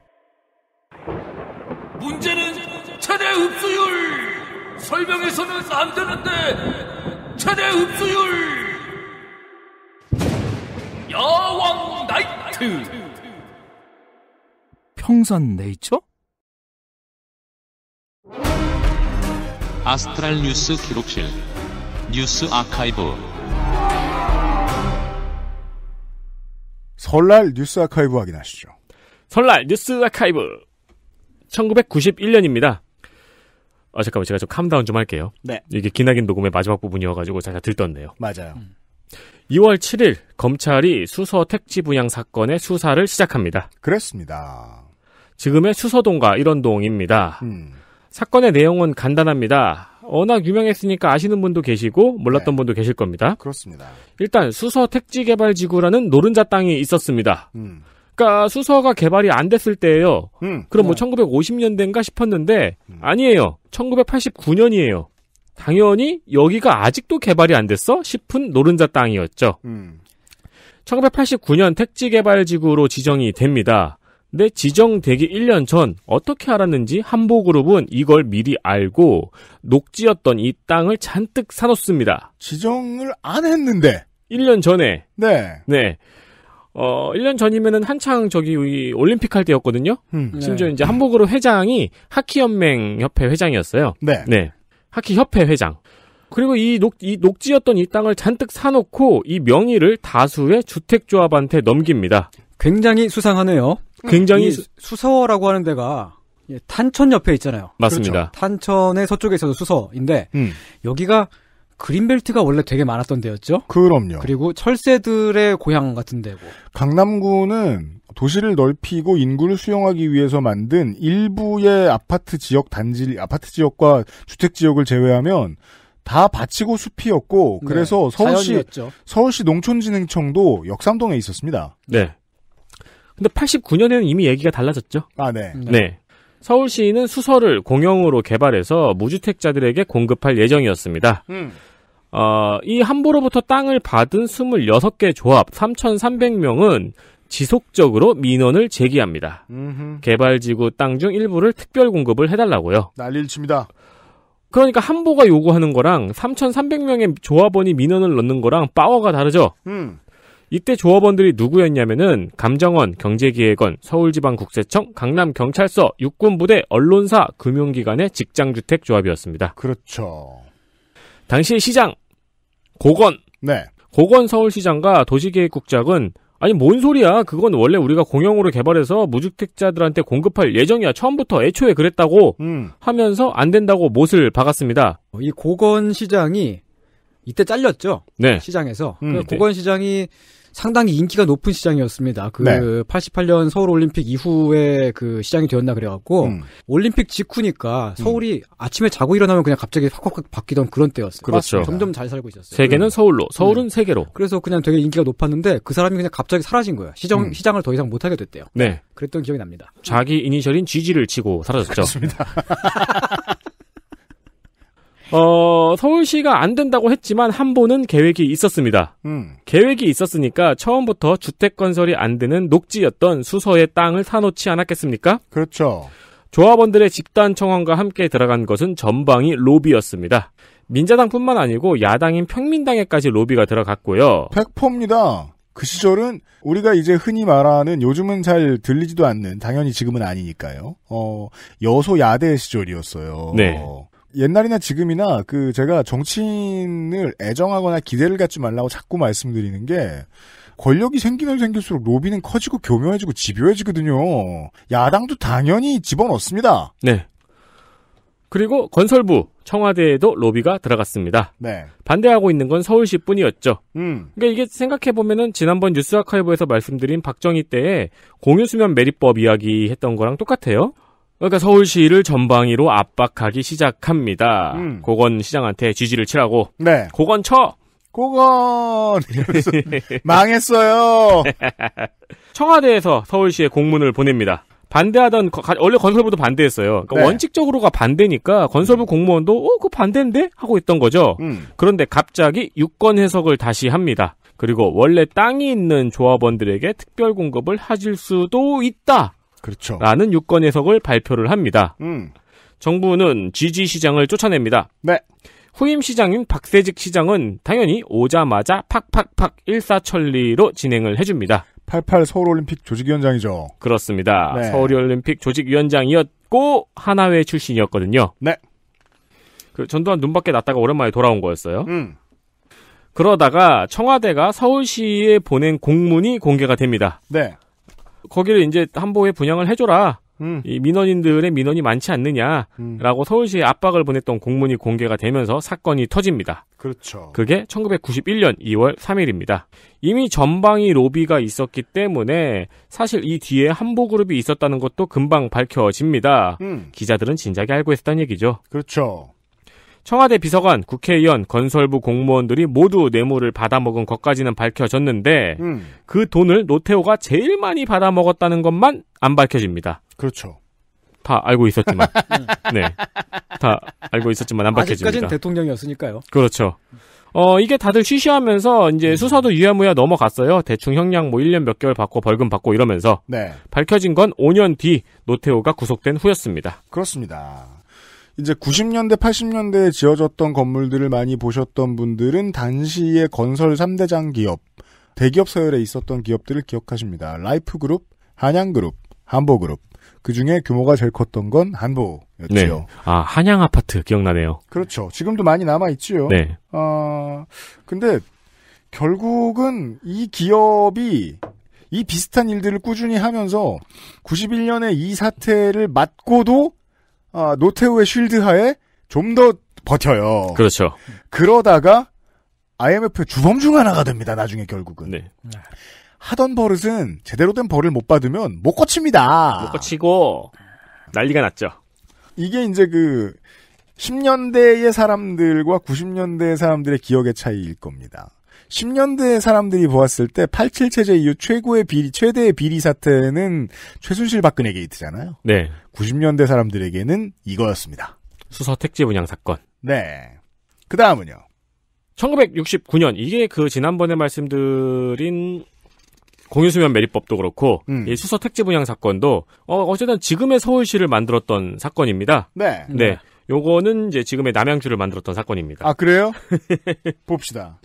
문제는 최대 흡수율. 설명해서는 안 되는데 차대 흡수율 야왕 나이트 평산 네이처 아스트랄 뉴스 기록실 뉴스 아카이브 설날 뉴스 아카이브 확인하시죠. 설날 뉴스 아카이브 1991년입니다. 아 잠깐만 제가 좀 캄다운 좀 할게요. 네. 이게 기나긴 녹음의 마지막 부분이어가지고 제가 들떴네요. 맞아요. 음. 2월 7일 검찰이 수서 택지 분양 사건의 수사를 시작합니다. 그랬습니다 지금의 수서동과 이런 동입니다 음. 사건의 내용은 간단합니다. 워낙 유명했으니까 아시는 분도 계시고 몰랐던 네. 분도 계실 겁니다. 그렇습니다. 일단 수서 택지개발지구라는 노른자 땅이 있었습니다. 음. 그러니까 수서가 개발이 안 됐을 때예요. 음, 그럼 뭐 네. 1950년대인가 싶었는데 음. 아니에요. 1989년이에요. 당연히 여기가 아직도 개발이 안 됐어 싶은 노른자 땅이었죠. 음. 1989년 택지 개발 지구로 지정이 됩니다. 근데 지정되기 1년 전 어떻게 알았는지 한보그룹은 이걸 미리 알고 녹지였던 이 땅을 잔뜩 사놓습니다. 지정을 안 했는데 1년 전에 네. 네. 어, 1년 전이면은 한창 저기 올림픽 할 때였거든요. 음. 심지어 네. 이제 한복으로 회장이 하키연맹 협회 회장이었어요. 네. 네. 하키 협회 회장. 그리고 이 녹, 이 녹지였던 이 땅을 잔뜩 사놓고 이 명의를 다수의 주택조합한테 넘깁니다. 굉장히 수상하네요. 음. 굉장히 수... 서라고 하는 데가 예, 탄천 옆에 있잖아요. 맞습니다. 그렇죠. 탄천의 서쪽에 있어서 수서인데 음. 여기가 그린벨트가 원래 되게 많았던 데였죠? 그럼요. 그리고 철새들의 고향 같은 데고. 강남구는 도시를 넓히고 인구를 수용하기 위해서 만든 일부의 아파트 지역 단지, 아파트 지역과 주택 지역을 제외하면 다 바치고 숲이었고, 네, 그래서 서울시, 자연이었죠. 서울시 농촌진흥청도 역삼동에 있었습니다. 네. 근데 89년에는 이미 얘기가 달라졌죠? 아, 네. 네. 네. 서울시는 수서를 공용으로 개발해서 무주택자들에게 공급할 예정이었습니다. 음. 어, 이 함부로부터 땅을 받은 26개 조합 3,300명은 지속적으로 민원을 제기합니다. 음흠. 개발지구 땅 중 일부를 특별 공급을 해달라고요. 난리를 칩니다. 그러니까 함보가 요구하는 거랑 3,300명의 조합원이 민원을 넣는 거랑 파워가 다르죠. 음. 이때 조합원들이 누구였냐면은 감정원, 경제기획원, 서울지방국세청, 강남경찰서, 육군부대, 언론사, 금융기관의 직장주택조합이었습니다. 그렇죠. 당시 시장 고건 네. 고건 서울시장과 도시계획국장은 아니 뭔 소리야 그건 원래 우리가 공용으로 개발해서 무주택자들한테 공급할 예정이야 처음부터 애초에 그랬다고 음. 하면서 안 된다고 못을 박았습니다. 어, 이 고건 시장이 이때 잘렸죠. 네. 시장에서 음, 그러니까 고건 시장이 상당히 인기가 높은 시장이었습니다. 그 네. 88년 서울 올림픽 이후에 그 시장이 되었나 그래갖고 음. 올림픽 직후니까 서울이 음. 아침에 자고 일어나면 그냥 갑자기 확확 확 바뀌던 그런 때였어요. 그렇죠. 점점 잘 살고 있었어요. 세계는 음. 서울로, 서울은 음. 세계로. 그래서 그냥 되게 인기가 높았는데 그 사람이 그냥 갑자기 사라진 거예요. 시장 음. 시장을 더 이상 못 하게 됐대요. 네. 그랬던 기억이 납니다. 자기 이니셜인 GG를 치고 사라졌죠. 그렇습니다. *laughs* 어, 서울시가 안 된다고 했지만 한보는 계획이 있었습니다. 음. 계획이 있었으니까 처음부터 주택 건설이 안 되는 녹지였던 수서의 땅을 사놓지 않았겠습니까? 그렇죠. 조합원들의 집단 청원과 함께 들어간 것은 전방이 로비였습니다. 민자당뿐만 아니고 야당인 평민당에까지 로비가 들어갔고요. 백포입니다. 그 시절은 우리가 이제 흔히 말하는 요즘은 잘 들리지도 않는 당연히 지금은 아니니까요. 어, 여소야대 시절이었어요. 네. 어, 옛날이나 지금이나 그 제가 정치인을 애정하거나 기대를 갖지 말라고 자꾸 말씀드리는 게 권력이 생기면 생길수록 로비는 커지고 교묘해지고 집요해지거든요. 야당도 당연히 집어넣습니다. 네. 그리고 건설부 청와대에도 로비가 들어갔습니다. 네. 반대하고 있는 건 서울시뿐이었죠. 음. 그러니까 이게 생각해 보면은 지난번 뉴스 아카이브에서 말씀드린 박정희 때의 공유수면 매립법 이야기 했던 거랑 똑같아요. 그러니까 서울시를 전방위로 압박하기 시작합니다. 음. 고건 시장한테 지지를 치라고. 네. 고건 쳐. 고건 *laughs* 망했어요. *laughs* 청와대에서 서울시에 공문을 보냅니다. 반대하던 원래 건설부도 반대했어요. 그러니까 네. 원칙적으로가 반대니까 건설부 공무원도 어그 반대인데 하고 있던 거죠. 음. 그런데 갑자기 유권 해석을 다시 합니다. 그리고 원래 땅이 있는 조합원들에게 특별 공급을 하실 수도 있다. 그렇죠. 라는 유권 해석을 발표를 합니다. 음. 정부는 지지 시장을 쫓아냅니다. 네. 후임 시장인 박세직 시장은 당연히 오자마자 팍팍팍 일사천리로 진행을 해줍니다. 88 서울올림픽 조직위원장이죠. 그렇습니다. 네. 서울올림픽 조직위원장이었고 하나회 출신이었거든요. 네. 그 전두환 눈밖에 났다가 오랜만에 돌아온 거였어요. 음. 그러다가 청와대가 서울시에 보낸 공문이 공개가 됩니다. 네. 거기를 이제 한보에 분양을 해줘라. 음. 이 민원인들의 민원이 많지 음. 않느냐라고 음. 서울시에 압박을 보냈던 공문이 공개가 되면서 사건이 터집니다. 그렇죠. 그게 1991년 2월 3일입니다. 이미 전방위 로비가 있었기 때문에 사실 이 뒤에 한보그룹이 있었다는 것도 금방 밝혀집니다. 음. 기자들은 진작에 알고 있었다는 얘기죠. 그렇죠. 청와대 비서관, 국회의원, 건설부 공무원들이 모두 뇌물을 받아먹은 것까지는 밝혀졌는데 음. 그 돈을 노태우가 제일 많이 받아먹었다는 것만 안 밝혀집니다. 그렇죠. 다 알고 있었지만, *laughs* 네, 다 알고 있었지만 안 밝혀집니다. 아직까지는 대통령이었으니까요. 그렇죠. 어, 이게 다들 쉬쉬하면서 이제 음. 수사도 유야무야 넘어갔어요. 대충 형량 뭐 1년 몇 개월 받고 벌금 받고 이러면서. 네. 밝혀진 건 5년 뒤 노태우가 구속된 후였습니다. 그렇습니다. 이제 90년대, 80년대에 지어졌던 건물들을 많이 보셨던 분들은 당시의 건설 3대장 기업, 대기업 서열에 있었던 기업들을 기억하십니다. 라이프그룹, 한양그룹, 한보그룹. 그 중에 규모가 제일 컸던 건 한보였죠. 네. 아, 한양 아파트 기억나네요. 그렇죠. 지금도 많이 남아있지요. 네. 아, 근데 결국은 이 기업이 이 비슷한 일들을 꾸준히 하면서 91년에 이 사태를 맞고도 아, 노태우의 쉴드 하에 좀 더 버텨요. 그렇죠. 그러다가 IMF의 주범 중 하나가 됩니다. 나중에 결국은. 네. 하던 버릇은 제대로 된 벌을 못 받으면 못 고칩니다. 못 고치고 난리가 났죠. 이게 이제 그 10년대의 사람들과 90년대의 사람들의 기억의 차이일 겁니다. 10년대 사람들이 보았을 때 87체제 이후 최고의 비리, 최대의 비리 사태는 최순실 박근혜 게이트잖아요. 네. 90년대 사람들에게는 이거였습니다. 수서 택지 분양 사건. 네. 그 다음은요. 1969년 이게 그 지난번에 말씀드린 공유수면 매립법도 그렇고 음. 이 수서 택지 분양 사건도 어, 어쨌든 지금의 서울시를 만들었던 사건입니다. 네. 네. 네. 요거는 이제 지금의 남양주를 만들었던 사건입니다. 아 그래요? *laughs* 봅시다.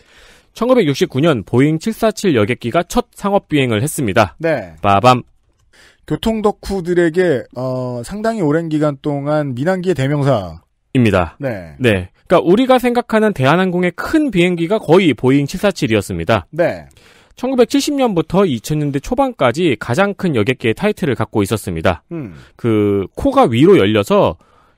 1969년 보잉 747 여객기가 첫 상업 비행을 했습니다. 네. 빠밤. 교통 덕후들에게 어, 상당히 오랜 기간 동안 민항기의 대명사 입니다. 네. 네. 그러니까 우리가 생각하는 대한항공의 큰 비행기가 거의 보잉 747이었습니다. 네. 1970년부터 2000년대 초반까지 가장 큰 여객기의 타이틀을 갖고 있었습니다. 음. 그 코가 위로 열려서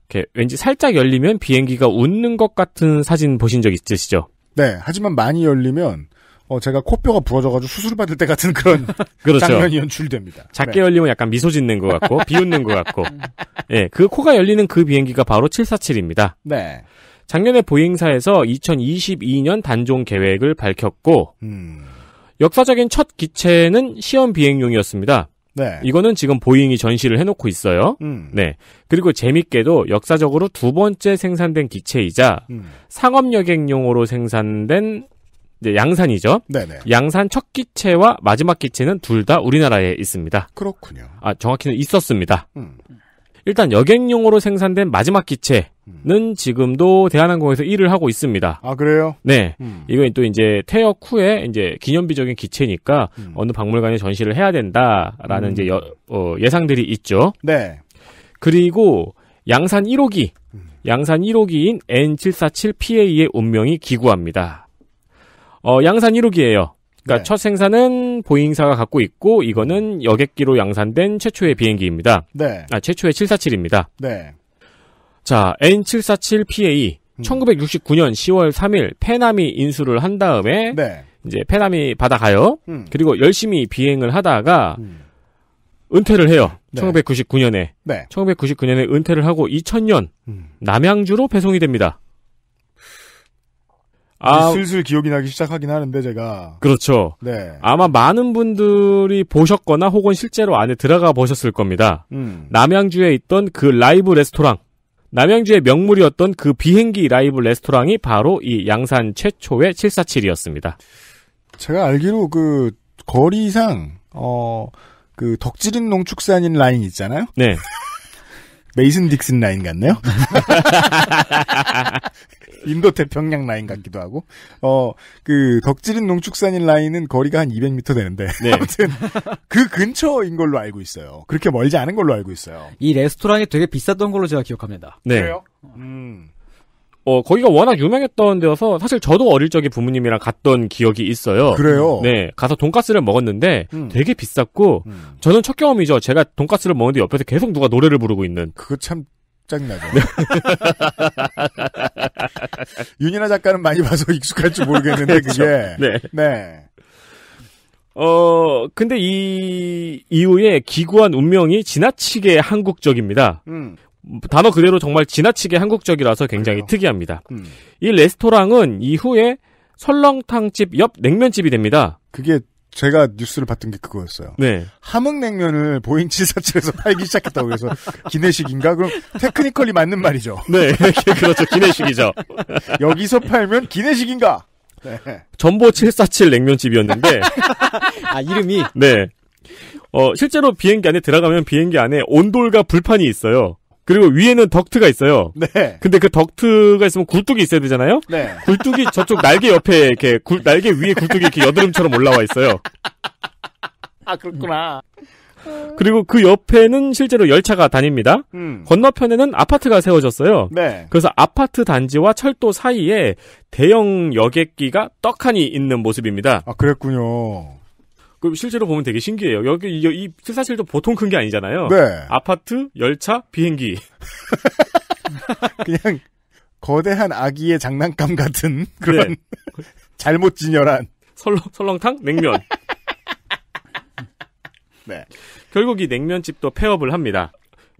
이렇게 왠지 살짝 열리면 비행기가 웃는 것 같은 사진 보신 적 있으시죠? 네. 하지만 많이 열리면 어, 제가 코뼈가 부러져가지고 수술받을 때 같은 그런 *laughs* 그렇죠. 장면이 연출됩니다. 작게 네. 열리면 약간 미소 짓는 것 같고, *laughs* 비웃는 것 같고. 음. 예, 네, 그 코가 열리는 그 비행기가 바로 747입니다. 네. 작년에 보행사에서 2022년 단종 계획을 밝혔고, 음. 역사적인 첫 기체는 시험 비행용이었습니다. 네. 이거는 지금 보잉이 전시를 해놓고 있어요. 음. 네. 그리고 재밌게도 역사적으로 두 번째 생산된 기체이자 음. 상업 여객용으로 생산된 양산이죠. 네네. 양산 첫 기체와 마지막 기체는 둘 다 우리나라에 있습니다. 그렇군요. 아 정확히는 있었습니다. 음. 일단 여객용으로 생산된 마지막 기체 는 지금도 대한항공에서 일을 하고 있습니다. 아 그래요? 네, 음. 이건 또 이제 퇴역 후에 이제 기념비적인 기체니까 음. 어느 박물관에 전시를 해야 된다라는 음. 이제 여, 어, 예상들이 있죠. 네. 그리고 양산 1호기, 음. 양산 1호기인 N747PA의 운명이 기구합니다. 어, 양산 1호기예요. 그러니까 네. 첫 생산은 보잉사가 갖고 있고 이거는 여객기로 양산된 최초의 비행기입니다. 네. 아 최초의 747입니다. 네. 자, N747PA 1969년 10월 3일 페남이 인수를 한 다음에 네. 이제 페남이 받아가요. 음. 그리고 열심히 비행을 하다가 음. 은퇴를 해요. 네. 1999년에. 네. 1999년에 은퇴를 하고 2000년 음. 남양주로 배송이 됩니다. 아, 슬슬 기억이 나기 시작하긴 하는데 제가 그렇죠. 네. 아마 많은 분들이 보셨거나 혹은 실제로 안에 들어가 보셨을 겁니다. 음. 남양주에 있던 그 라이브 레스토랑. 남양주의 명물이었던 그 비행기 라이브 레스토랑이 바로 이 양산 최초의 747이었습니다. 제가 알기로 그 거리상 어 그 덕질인 농축산인 라인 있잖아요. 네. *laughs* 메이슨 딕슨 라인 같네요. *laughs* 인도 태평양 라인 같기도 하고 어그 덕질인 농축산인 라인은 거리가 한 200m 되는데 네. *laughs* 아무튼 그 근처인 걸로 알고 있어요. 그렇게 멀지 않은 걸로 알고 있어요. 이 레스토랑이 되게 비쌌던 걸로 제가 기억합니다. 네. 그래요? 음. 어, 거기가 워낙 유명했던 데여서 사실 저도 어릴 적에 부모님이랑 갔던 기억이 있어요. 그래요? 네. 가서 돈까스를 먹었는데 음. 되게 비쌌고 음. 저는 첫 경험이죠. 제가 돈까스를 먹는데 옆에서 계속 누가 노래를 부르고 있는. 그거 참 짜증나죠. *laughs* 윤이나 작가는 많이 봐서 익숙할지 모르겠는데 *laughs* 그죠 그게 네. 네. 어 근데 이 이후에 기구한 운명이 지나치게 한국적입니다. 음. 단어 그대로 정말 지나치게 한국적이라서 굉장히 그래요. 특이합니다. 음. 이 레스토랑은 이후에 설렁탕집 옆 냉면집이 됩니다. 그게 제가 뉴스를 봤던 게 그거였어요. 네. 함흥냉면을 보잉 747에서 *laughs* 팔기 시작했다고 해서 기내식인가? 그럼 테크니컬이 맞는 말이죠. 네, *laughs* 그렇죠. 그렇죠. 기내식이죠. *laughs* 여기서 팔면 기내식인가? 네. 전보 747 냉면집이었는데 아 이름이 네. 어 실제로 비행기 안에 들어가면 비행기 안에 온돌과 불판이 있어요. 그리고 위에는 덕트가 있어요. 네. 근데 그 덕트가 있으면 굴뚝이 있어야 되잖아요. 네. 굴뚝이 저쪽 날개 옆에 이렇게 굴, 날개 위에 굴뚝이 이렇게 여드름처럼 올라와 있어요. 아 그렇구나. 그리고 그 옆에는 실제로 열차가 다닙니다. 음. 건너편에는 아파트가 세워졌어요. 네. 그래서 아파트 단지와 철도 사이에 대형 여객기가 떡하니 있는 모습입니다. 아, 그랬군요. 그 실제로 보면 되게 신기해요. 여기 이, 이실4 7도 보통 큰 게 아니잖아요. 네. 아파트, 열차, 비행기. *laughs* 그냥 거대한 아기의 장난감 같은 네. 그런 네. 잘못 진열한 설렁, 설렁탕, 냉면. *laughs* 네. 결국 이 냉면집도 폐업을 합니다.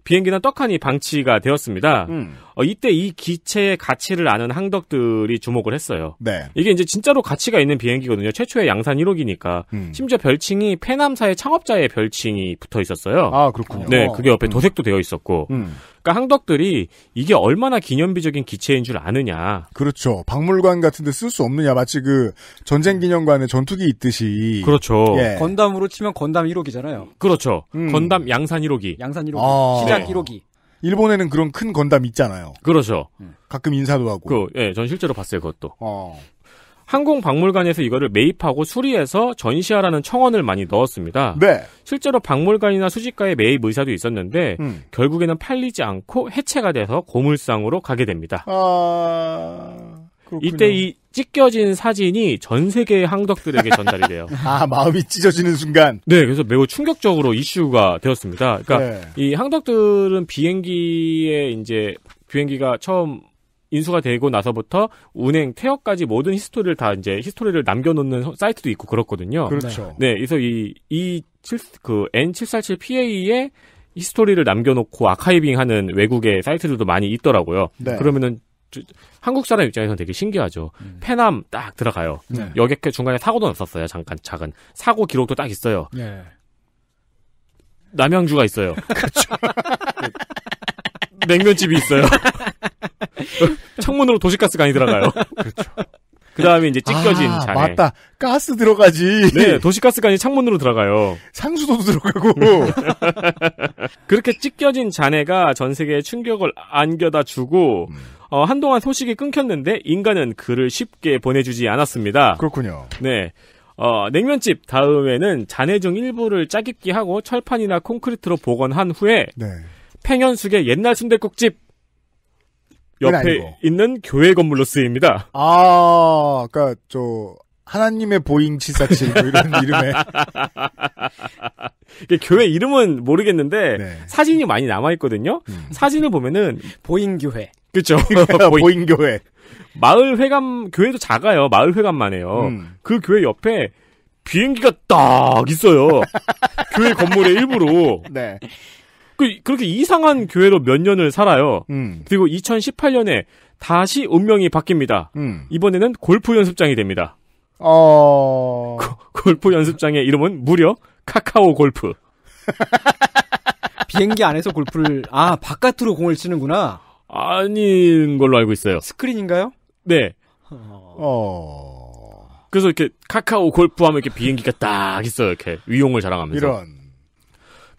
비행기는 떡하니 방치가 되었습니다. 음. 어, 이때 이 기체의 가치를 아는 항덕들이 주목을 했어요. 네. 이게 이제 진짜로 가치가 있는 비행기거든요. 최초의 양산 1호기니까. 음. 심지어 별칭이 폐남사의 창업자의 별칭이 붙어 있었어요. 아, 그렇군요. 네, 그게 옆에 음. 도색도 되어 있었고. 음. 그러니까 항덕들이 이게 얼마나 기념비적인 기체인 줄 아느냐. 그렇죠. 박물관 같은 데 쓸 수 없느냐. 마치 그 전쟁 기념관에 전투기 있듯이. 그렇죠. 예. 건담으로 치면 건담 1호기잖아요. 그렇죠. 음. 건담 양산 1호기. 양산 1호기. 아. 시작 1호기. 일본에는 그런 큰 건담 있잖아요. 그렇죠. 가끔 인사도 하고. 그, 예, 전 실제로 봤어요, 그것도. 어. 항공박물관에서 이거를 매입하고 수리해서 전시하라는 청원을 많이 넣었습니다. 네. 실제로 박물관이나 수집가에 매입 의사도 있었는데 음. 결국에는 팔리지 않고 해체가 돼서 고물상으로 가게 됩니다. 아... 이때 이 찢겨진 사진이 전 세계의 항덕들에게 전달이 돼요. *laughs* 아, 마음이 찢어지는 순간. 네, 그래서 매우 충격적으로 이슈가 되었습니다. 그러니까 네. 이 항덕들은 비행기에 이제 비행기가 처음 인수가 되고 나서부터 운행 태역까지 모든 히스토리를 다 이제 히스토리를 남겨놓는 사이트도 있고 그렇거든요. 그렇죠. 네, 그래서 이, 이 7, 그 N747PA에 히스토리를 남겨놓고 아카이빙 하는 외국의 사이트들도 많이 있더라고요. 네. 그러면은 한국 사람 입장에서는 되게 신기하죠. 음. 페남 딱 들어가요. 네. 여객회 중간에 사고도 났었어요 잠깐 작은 사고 기록도 딱 있어요. 네. 남양주가 있어요. *laughs* 그렇죠. *laughs* 냉면집이 있어요. 창문으로 *laughs* 도시가스가 아니 들어가요. 그렇죠. 그 다음에 이제 찢겨진 아, 잔에. 맞다. 가스 들어가지. 네, 도시가스관이 창문으로 들어가요. 상수도도 들어가고. 그렇게 찢겨진 잔해가 전 세계에 충격을 안겨다 주고, 음. 어, 한동안 소식이 끊겼는데 인간은 글을 쉽게 보내주지 않았습니다. 그렇군요. 네. 어, 냉면집 다음에는 잔해 중 일부를 짜깁기하고 철판이나 콘크리트로 복원한 후에 네. 팽현숙의 옛날 순대국집 옆에 있는 교회 건물로 쓰입니다. 아, 그러니까 저 하나님의 보잉 치사치뭐 이런 *laughs* 이름의 교회 이름은 모르겠는데 네. 사진이 많이 남아 있거든요. 음. 사진을 보면은 보잉 교회. 그렇죠. 보인 교회. 마을 회관 교회도 작아요. 마을 회관만 해요. 음. 그 교회 옆에 비행기가 딱 있어요. *laughs* 교회 건물의 일부로. 네. 그, 그렇게 이상한 교회로 몇 년을 살아요. 음. 그리고 2018년에 다시 운명이 바뀝니다. 음. 이번에는 골프 연습장이 됩니다. 어... 고, 골프 연습장의 이름은 무려 카카오 골프. *laughs* 비행기 안에서 골프를, 아, 바깥으로 공을 치는구나. 아닌 걸로 알고 있어요. 스크린인가요? 네. 어. 어. 그래서 이렇게 카카오 골프하면 이렇게 비행기가 딱 있어요. 이렇게 위용을 자랑하면서. 이런.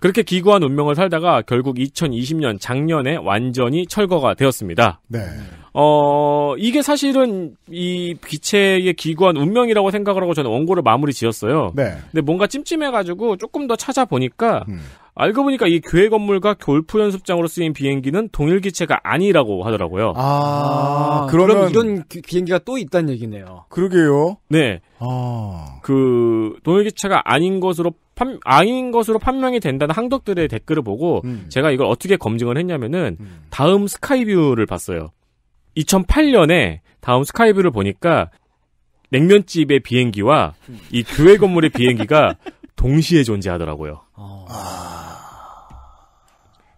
그렇게 기구한 운명을 살다가 결국 2020년 작년에 완전히 철거가 되었습니다. 네. 어, 이게 사실은 이 기체의 기구한 운명이라고 생각을 하고 저는 원고를 마무리 지었어요. 네. 근데 뭔가 찜찜해가지고 조금 더 찾아보니까 음. 알고 보니까 이 교회 건물과 골프 연습장으로 쓰인 비행기는 동일 기체가 아니라고 하더라고요. 아, 아 그러면 이런 비행기가 또 있다는 얘기네요. 그러게요. 네. 아. 그 동일 기체가 아닌 것으로 판, 아인 것으로 판명이 된다는 항덕들의 댓글을 보고 음. 제가 이걸 어떻게 검증을 했냐면은 음. 다음 스카이뷰를 봤어요. 2008년에 다음 스카이뷰를 보니까 냉면집의 비행기와 음. 이 교회 건물의 비행기가 *laughs* 동시에 존재하더라고요. 어.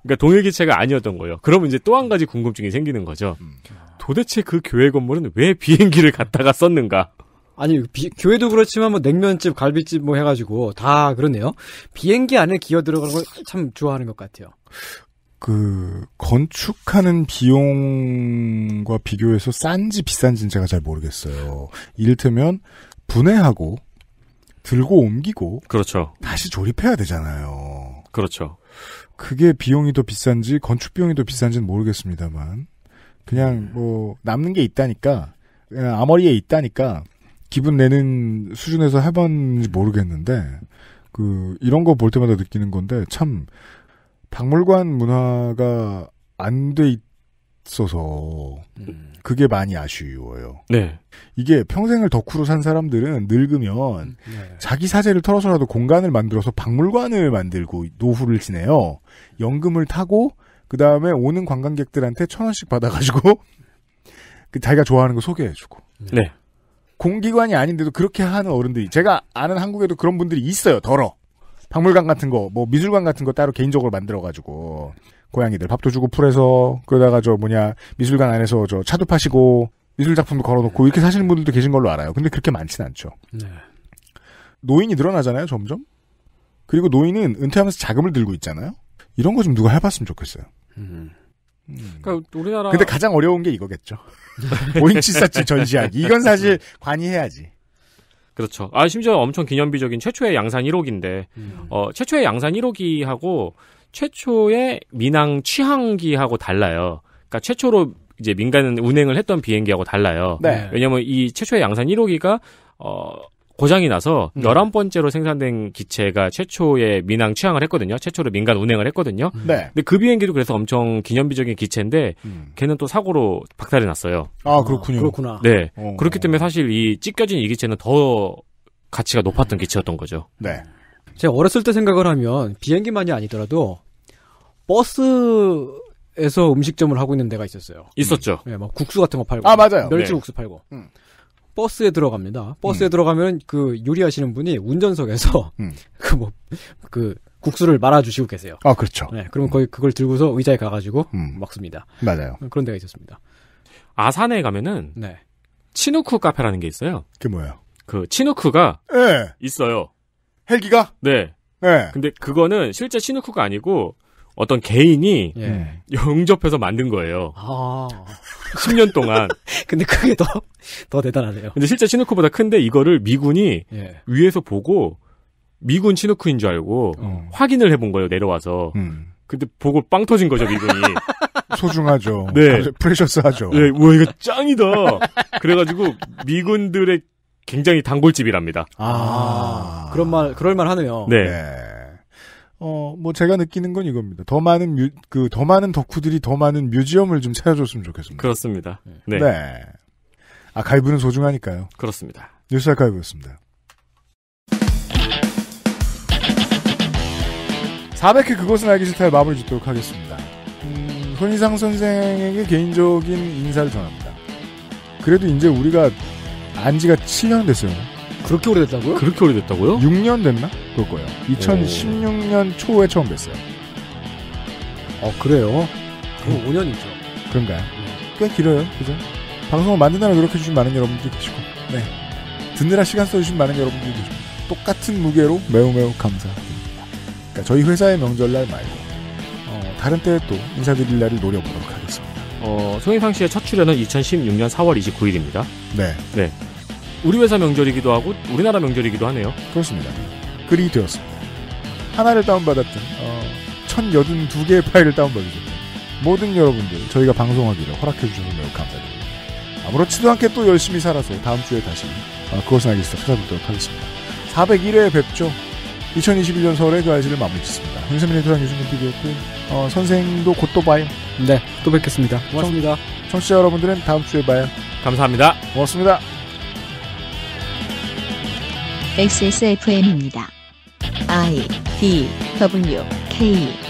그러니까 동일기체가 아니었던 거예요. 그러면 이제 또 한 가지 궁금증이 생기는 거죠. 음. 도대체 그 교회 건물은 왜 비행기를 갖다가 썼는가? 아니 비, 교회도 그렇지만 뭐 냉면집, 갈비집 뭐 해가지고 다 그러네요. 비행기 안에 기어 들어가는 걸 참 좋아하는 것 같아요. 그 건축하는 비용과 비교해서 싼지 비싼지는 제가 잘 모르겠어요. 이를테면 분해하고 들고 옮기고 그렇죠. 다시 조립해야 되잖아요. 그렇죠. 그게 비용이 더 비싼지 건축 비용이 더 비싼지는 모르겠습니다만 그냥 음. 뭐 남는 게 있다니까 예, 아머리에 있다니까 기분 내는 수준에서 해봤는지 모르겠는데 그 이런 거 볼 때마다 느끼는 건데 참 박물관 문화가 안 돼 있어서 음. 그게 많이 아쉬워요. 네. 이게 평생을 덕후로 산 사람들은 늙으면 네. 자기 사재를 털어서라도 공간을 만들어서 박물관을 만들고 노후를 지내요. 연금을 타고 그 다음에 오는 관광객들한테 천 원씩 받아가지고 *laughs* 그 자기가 좋아하는 거 소개해주고. 네. 공기관이 아닌데도 그렇게 하는 어른들이 제가 아는 한국에도 그런 분들이 있어요. 더러 박물관 같은 거, 뭐 미술관 같은 거 따로 개인적으로 만들어 가지고 고양이들 밥도 주고 풀에서 그러다가 저 뭐냐 미술관 안에서 저 차도 파시고 미술 작품도 걸어놓고 이렇게 사시는 분들도 계신 걸로 알아요. 근데 그렇게 많지는 않죠. 네. 노인이 늘어나잖아요, 점점. 그리고 노인은 은퇴하면서 자금을 들고 있잖아요. 이런 거 좀 누가 해봤으면 좋겠어요. 음. 음. 그러니까 우리나라. 근데 가장 어려운 게 이거겠죠. 5인치 *laughs* 사치 전시하기. 이건 사실 음. 관이해야지. 그렇죠. 아 심지어 엄청 기념비적인 최초의 양산 1호기인데, 음. 어 최초의 양산 1호기하고 최초의 민항 취항기하고 달라요. 그러니까 최초로 이제 민간 운행을 했던 비행기하고 달라요. 네. 네. 왜냐면 이 최초의 양산 1호기가 어 고장이 나서 음. 11번째로 생산된 기체가 최초의 민항 취항을 했거든요. 최초로 민간 운행을 했거든요. 음. 네. 근데 그 비행기도 그래서 엄청 기념비적인 기체인데 음. 걔는 또 사고로 박탈이 났어요. 아, 그렇군요. 아, 그렇구나. 네. 어. 그렇기 때문에 사실 이 찢겨진 이 기체는 더 가치가 높았던 기체였던 거죠. 네. 제가 어렸을 때 생각을 하면 비행기만이 아니더라도 버스에서 음식점을 하고 있는 데가 있었어요. 있었죠. 네, 막 국수 같은 거 팔고. 아, 맞아요. 멸치국수 네. 팔고. 음. 버스에 들어갑니다. 버스에 음. 들어가면 그 요리하시는 분이 운전석에서 음. 그뭐그 *laughs* 뭐 그 국수를 말아주시고 계세요. 아 그렇죠. 네, 그럼 음. 거의 그걸 들고서 의자에 가가지고 음. 먹습니다. 맞아요. 음, 그런 데가 있었습니다. 아산에 가면은 네. 치누쿠 카페라는 게 있어요. 그게 뭐예요? 그 치누쿠가 네. 있어요. 헬기가? 네. 네. 근데 그거는 실제 치누쿠가 아니고 어떤 개인이 예. *laughs* 영접해서 만든 거예요. 아. 10년 *laughs* 동안. *laughs* 근데 그게 더, 더 대단하네요. 근데 실제 시누크보다 큰데 이거를 미군이 예. 위에서 보고 미군 시누크인 줄 알고 어. 확인을 해본 거예요, 내려와서. 음. 근데 보고 빵 터진 거죠, 미군이. 소중하죠. 네. 프레셔스하죠. 네, 와, 이거 짱이다. 그래가지고 미군들의 굉장히 단골집이랍니다. 아, 아. 그런 말, 그럴 말 하네요. 네. 네. 어, 뭐 제가 느끼는 건 이겁니다. 더 많은 뮤, 그, 더 많은 덕후들이 더 많은 뮤지엄을 좀 차려줬으면 좋겠습니다. 그렇습니다. 네. 네. 네. 아가이브는 소중하니까요. 그렇습니다. 뉴스 아카이브였습니다. 400회 그것은 알기 싫다의 마무리 짓도록 하겠습니다. 음, 손희상 선생에게 개인적인 인사를 전합니다. 그래도 이제 우리가 안 지가 7년 됐어요. 그렇게 오래됐다고요? 그렇게 오래됐다고요? 6년 됐나? 그럴 거예요. 2016년 초에 처음 뵀어요 어, 그래요? 그럼 5년이죠. 음. 그런가요? 음. 꽤 길어요, 그죠? 방송을 만든다면 노력해주신 많은 여러분들 이 계시고, 네. 듣느라 시간 써주신 많은 여러분들 이 계시고, 똑같은 무게로 매우 매우 감사드립니다. 그러니까 저희 회사의 명절날 말고, 어, 다른 때 또 인사드릴 날을 노려보도록 하겠습니다. 어, 송인상 씨의 첫 출연은 2016년 4월 29일입니다. 네. 네. 우리 회사 명절이기도 하고 우리나라 명절이기도 하네요. 그렇습니다. 글이 되었습니다. 하나를 다운받았던 어, 1082개의 파일을 다운받으셨 모든 여러분들 저희가 방송하기를 허락해주셔서 매우 감사드립니다. 아무렇지도 않게 또 열심히 살아서 다음 주에 다시 어, 그것은 알겠어 찾아뵙도록 하겠습니다. 401회에 뵙죠. 2021년 설의 그 알지를 마무리 짓습니다. 윤세민의 도장 유승민 PD였고 어, 선생도 곧 또 봐요. 네, 또 뵙겠습니다. 고맙습니다. 청, 청취자 여러분들은 다음 주에 봐요. 감사합니다. 고맙습니다. XSFM입니다. I D W K